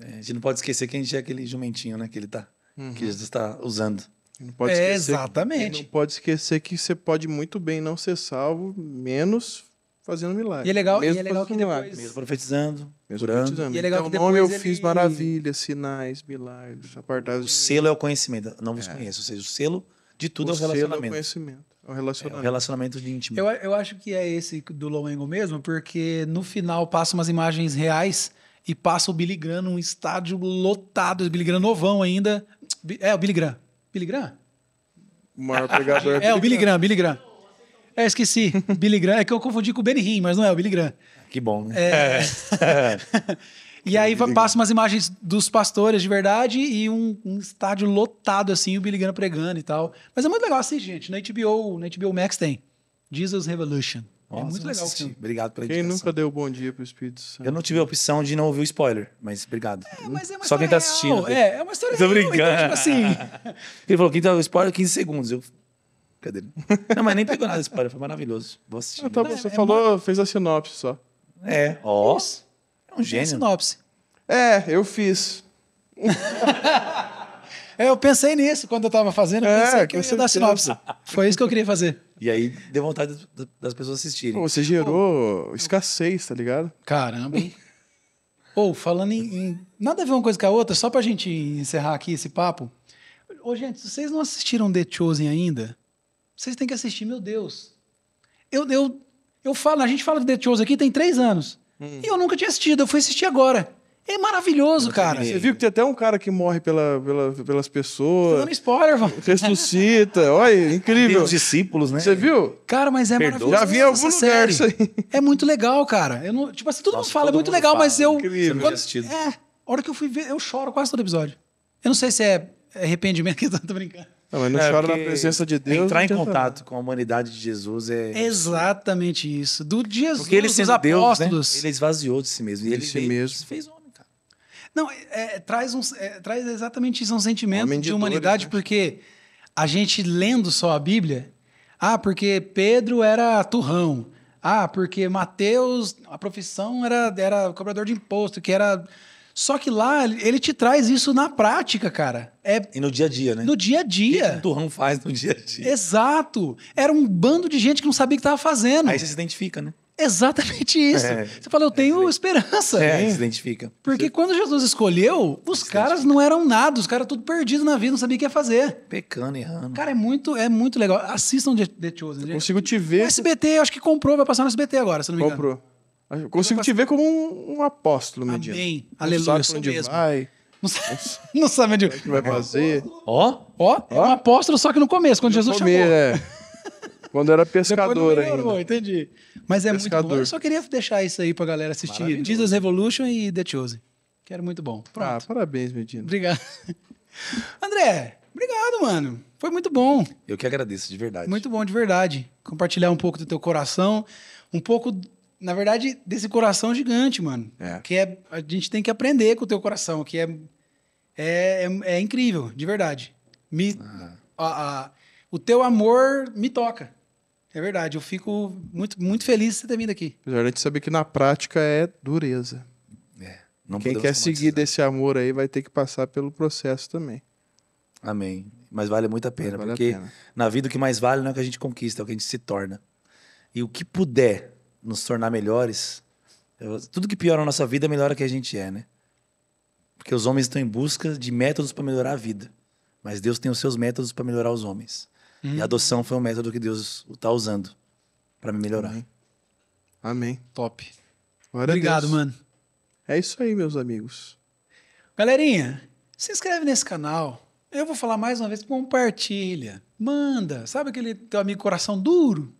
É, a gente não pode esquecer que a gente é aquele jumentinho, né? Que ele tá. Uhum. Que Jesus tá usando. Não pode é, esquecer, exatamente. Não pode esquecer que você pode muito bem não ser salvo, menos fazendo milagre. E é legal, mesmo e é legal que depois... Mesmo profetizando, mesmo curando. E é legal então, que depois nome eu ele... fiz maravilhas, sinais, milagres, apartados. O selo é o conhecimento, não vos é. conheço. Ou seja, o selo de tudo o é o relacionamento. é o conhecimento. É o é, relacionamento. É, o relacionamento de íntimo. Eu, eu acho que é esse do Lowengo mesmo, porque no final passa umas imagens reais e passa o Billy Graham num estádio lotado, o Billy Graham novão ainda. É, o Billy Graham. Billy Graham? O maior pregador. <laughs> É, é, o Billy Graham, Billy Graham. É, esqueci. <laughs> Billy Graham. É que eu confundi com o Benny Hinn, mas não é o Billy Graham. Que bom, né? É. é. <laughs> e aí passa umas imagens dos pastores de verdade e um, um, estádio lotado, assim, o Billy Graham pregando e tal. Mas é muito legal assim, gente. Na HBO, na HBO Max tem. Jesus Revolution. É Nossa, é muito legal assim. o filme. Obrigado pela Quem indicação. nunca deu bom dia pro Espírito Santo? Eu não tive a opção de não ouvir o spoiler, mas obrigado. É, mas é Só quem tá assistindo. Real. É, é uma história Tô real. Então, brincando. Então, tipo assim... <laughs> Ele falou, quem tá o spoiler, 15 é segundos. Eu Cadê? Não, mas nem pegou nada de spoiler, foi maravilhoso. Vou assistir. Ah, tá você é, falou, é... fez a sinopse só. É, ó. É, é um gênio. Sinopse. É, eu fiz. <laughs> é, eu pensei nisso quando eu tava fazendo, eu é, pensei que eu ia dar sinopse. Foi isso que eu queria fazer. E aí deu vontade das pessoas assistirem. Pô, você gerou escassez, tá ligado? Caramba, Ou, oh, falando em, em, Nada a ver uma coisa com a outra, só pra gente encerrar aqui esse papo. Ô, gente, vocês não assistiram The Chosen ainda? Vocês têm que assistir, meu Deus. Eu, eu, eu falo, a gente fala de The Shows aqui tem três anos. Hum. E eu nunca tinha assistido, eu fui assistir agora. É maravilhoso, cara. Você viu que tem até um cara que morre pela, pela pelas pessoas. Tô dando spoiler, mano. <laughs> Ressuscita. Olha, incrível. Tem os discípulos, né? Você viu? Cara, mas é Perdoa. maravilhoso. Já vi em algum lugar série. isso aí. É muito legal, cara. Eu não, tipo assim, todo Nossa, mundo fala, é todo é muito legal, fala. mas eu. Incrível. Quando, é, a hora que eu fui ver, eu choro quase todo episódio. Eu não sei se é arrependimento que <laughs> eu tô brincando. Não, mas não é, chora na presença de Deus. Entrar em contato com a humanidade de Jesus é. Exatamente isso. Do Jesus, Porque ele sendo apóstolos. Deus, né? Ele esvaziou de si mesmo. ele de si mesmo. fez homem, cara. Não, é, é, traz, um, é, traz exatamente isso, um sentimento de, de dores, humanidade, né? porque a gente lendo só a Bíblia. Ah, porque Pedro era turrão. Ah, porque Mateus, a profissão era, era cobrador de imposto, que era só que lá ele te traz isso na prática, cara. É e no dia a dia, né? No dia a dia. O que o turrão faz no dia a dia. Exato. Era um bando de gente que não sabia o que estava fazendo. Aí você se identifica, né? Exatamente isso. É, você fala, eu é tenho é, esperança. É, né? se identifica. Porque quando Jesus escolheu, os se caras não eram nada, os caras tudo perdidos na vida, não sabia o que ia fazer. Pecando, errando. Cara, é muito, é muito legal. Assistam The Chosen. Eu consigo te ver. O SBT, acho que comprou, vai passar no SBT agora, se não me engano. Comprou. Eu consigo te ver como um, um apóstolo, Medina. Amém. Não Aleluia, sabe onde mesmo. vai. Não sabe, <laughs> não sabe onde o é que vai fazer. Ó, ó, é um apóstolo só que no começo, quando no Jesus comer, chamou. É. Quando era pescador melhorou, ainda. Entendi. Mas é pescador. muito bom. Eu só queria deixar isso aí pra galera assistir. Jesus Revolution e The Chosen. Que era muito bom. Ah, Pronto. Ah, parabéns, Medina. Obrigado. André, obrigado, mano. Foi muito bom. Eu que agradeço, de verdade. Muito bom, de verdade. Compartilhar um pouco do teu coração, um pouco na verdade, desse coração gigante, mano. É. Que é, a gente tem que aprender com o teu coração, que é, é, é, é incrível, de verdade. Me, ah. a, a, o teu amor me toca. É verdade, eu fico muito, muito feliz de você ter vindo aqui. a gente saber que na prática é dureza. É. Quem quer seguir desse amor aí vai ter que passar pelo processo também. Amém. Mas vale muito a pena, vale porque a pena. na vida o que mais vale não é o que a gente conquista, é o que a gente se torna. E o que puder nos tornar melhores. Eu, tudo que piora a nossa vida melhora que a gente é, né? Porque os homens estão em busca de métodos para melhorar a vida. Mas Deus tem os seus métodos para melhorar os homens. Hum. E a uhum. adoção foi um método que Deus está usando para me melhorar. Amém. Amém. Top. Glória Obrigado, mano. É isso aí, meus amigos. Galerinha, se inscreve nesse canal. Eu vou falar mais uma vez, compartilha, manda. Sabe aquele teu amigo coração duro?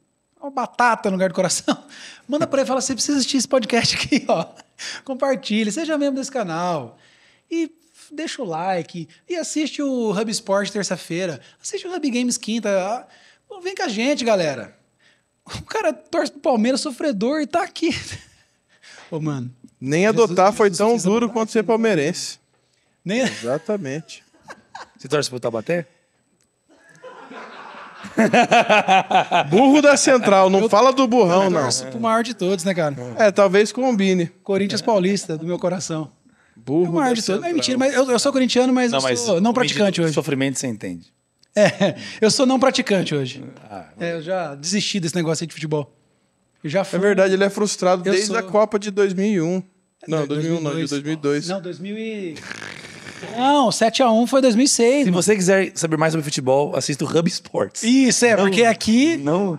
uma batata no lugar do coração, <laughs> manda para ele e fala: você precisa assistir esse podcast aqui, <laughs> ó. Compartilhe, seja membro desse canal. E deixa o like. E assiste o Hub Sport terça-feira. Assiste o Hub Games quinta. Ah, vem com a gente, galera. <laughs> O cara torce pro Palmeiras sofredor e tá aqui. Ô, mano. Nem adotar Jesus foi tão duro quanto ser palmeirense. Nem... Exatamente. Você torce pro Tabaté? <laughs> Burro da Central, não eu, fala do burrão, não. o maior de todos, né, cara? É, talvez combine. Corinthians é. Paulista, do meu coração. Burro é o maior de todos. É mentira, mas eu, eu, sou corintiano, mas, não, sou não praticante hoje. Sofrimento você entende. <laughs> É, eu sou não praticante hoje. Ah, é, eu já desisti desse negócio aí de futebol. Eu já é fui... É verdade, ele é frustrado eu desde sou... a Copa de 2001. É, não, 2002. 2001 não, de 2002. Não, 2000 e... Não, 7x1 foi 2006. Se mano. você quiser saber mais sobre futebol, assista o Hub Sports. Isso, é, não, porque aqui. Não.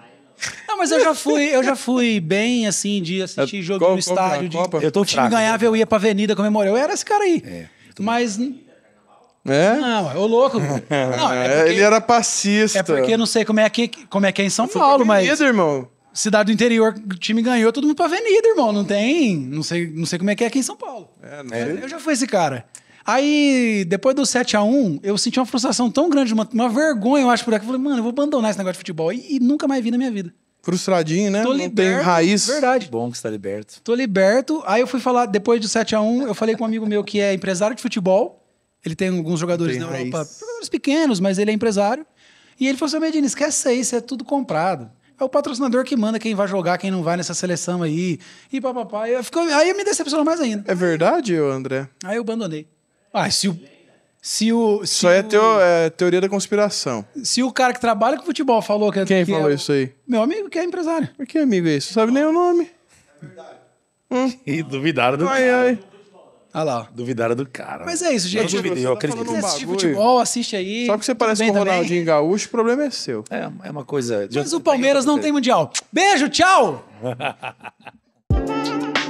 Não, mas eu já fui, eu já fui bem assim de assistir é, jogo qual, no é estádio. De, Eu tô o time fraco, ganhava, né? eu ia pra avenida comemorar. Eu era esse cara aí. É, mas. É? Não, o louco. <laughs> Não, é, é porque, ele era passista. É porque não sei como é que, como é, que é em São Paulo, mas. Avenida, irmão. Cidade do interior, o time ganhou, todo mundo pra avenida, irmão. Não tem. Não sei, não sei como é que é aqui em São Paulo. É, né? Eu já fui esse cara. Aí, depois do 7 a 1 eu senti uma frustração tão grande, uma, uma vergonha, eu acho, por aqui. Eu falei, mano, eu vou abandonar esse negócio de futebol. E, e nunca mais vi na minha vida. Frustradinho, né? Tô Não liberto, tem raiz. Verdade. Bom que você tá liberto. Tô liberto. Aí eu fui falar, depois do 7 a 1 eu falei com um amigo meu que é empresário de futebol. Ele tem alguns jogadores tem na Europa, jogadores pequenos, mas ele é empresário. E ele falou assim: Medina, esquece isso, é tudo comprado. É o patrocinador que manda quem vai jogar, quem não vai nessa seleção aí. E papapá. Aí me decepcionou mais ainda. É verdade, André? Aí eu abandonei. Ah, se o. Se o se isso aí é, teo, é teoria da conspiração. Se o cara que trabalha com futebol falou que é Quem que falou é, isso aí? Meu amigo que é empresário. Mas que amigo é esse? Não sabe nem o nome. Hum. <laughs> E duvidaram do ai, cara. Ai. Ah lá. Duvidaram do cara. Mas é isso, gente. Eu duvidei, eu acredito. Tá um assiste futebol, assiste aí. Só que você parece com o Ronaldinho também. Gaúcho, o problema é seu. É, é uma coisa... Mas o Palmeiras não tem mundial. Beijo, tchau! <laughs>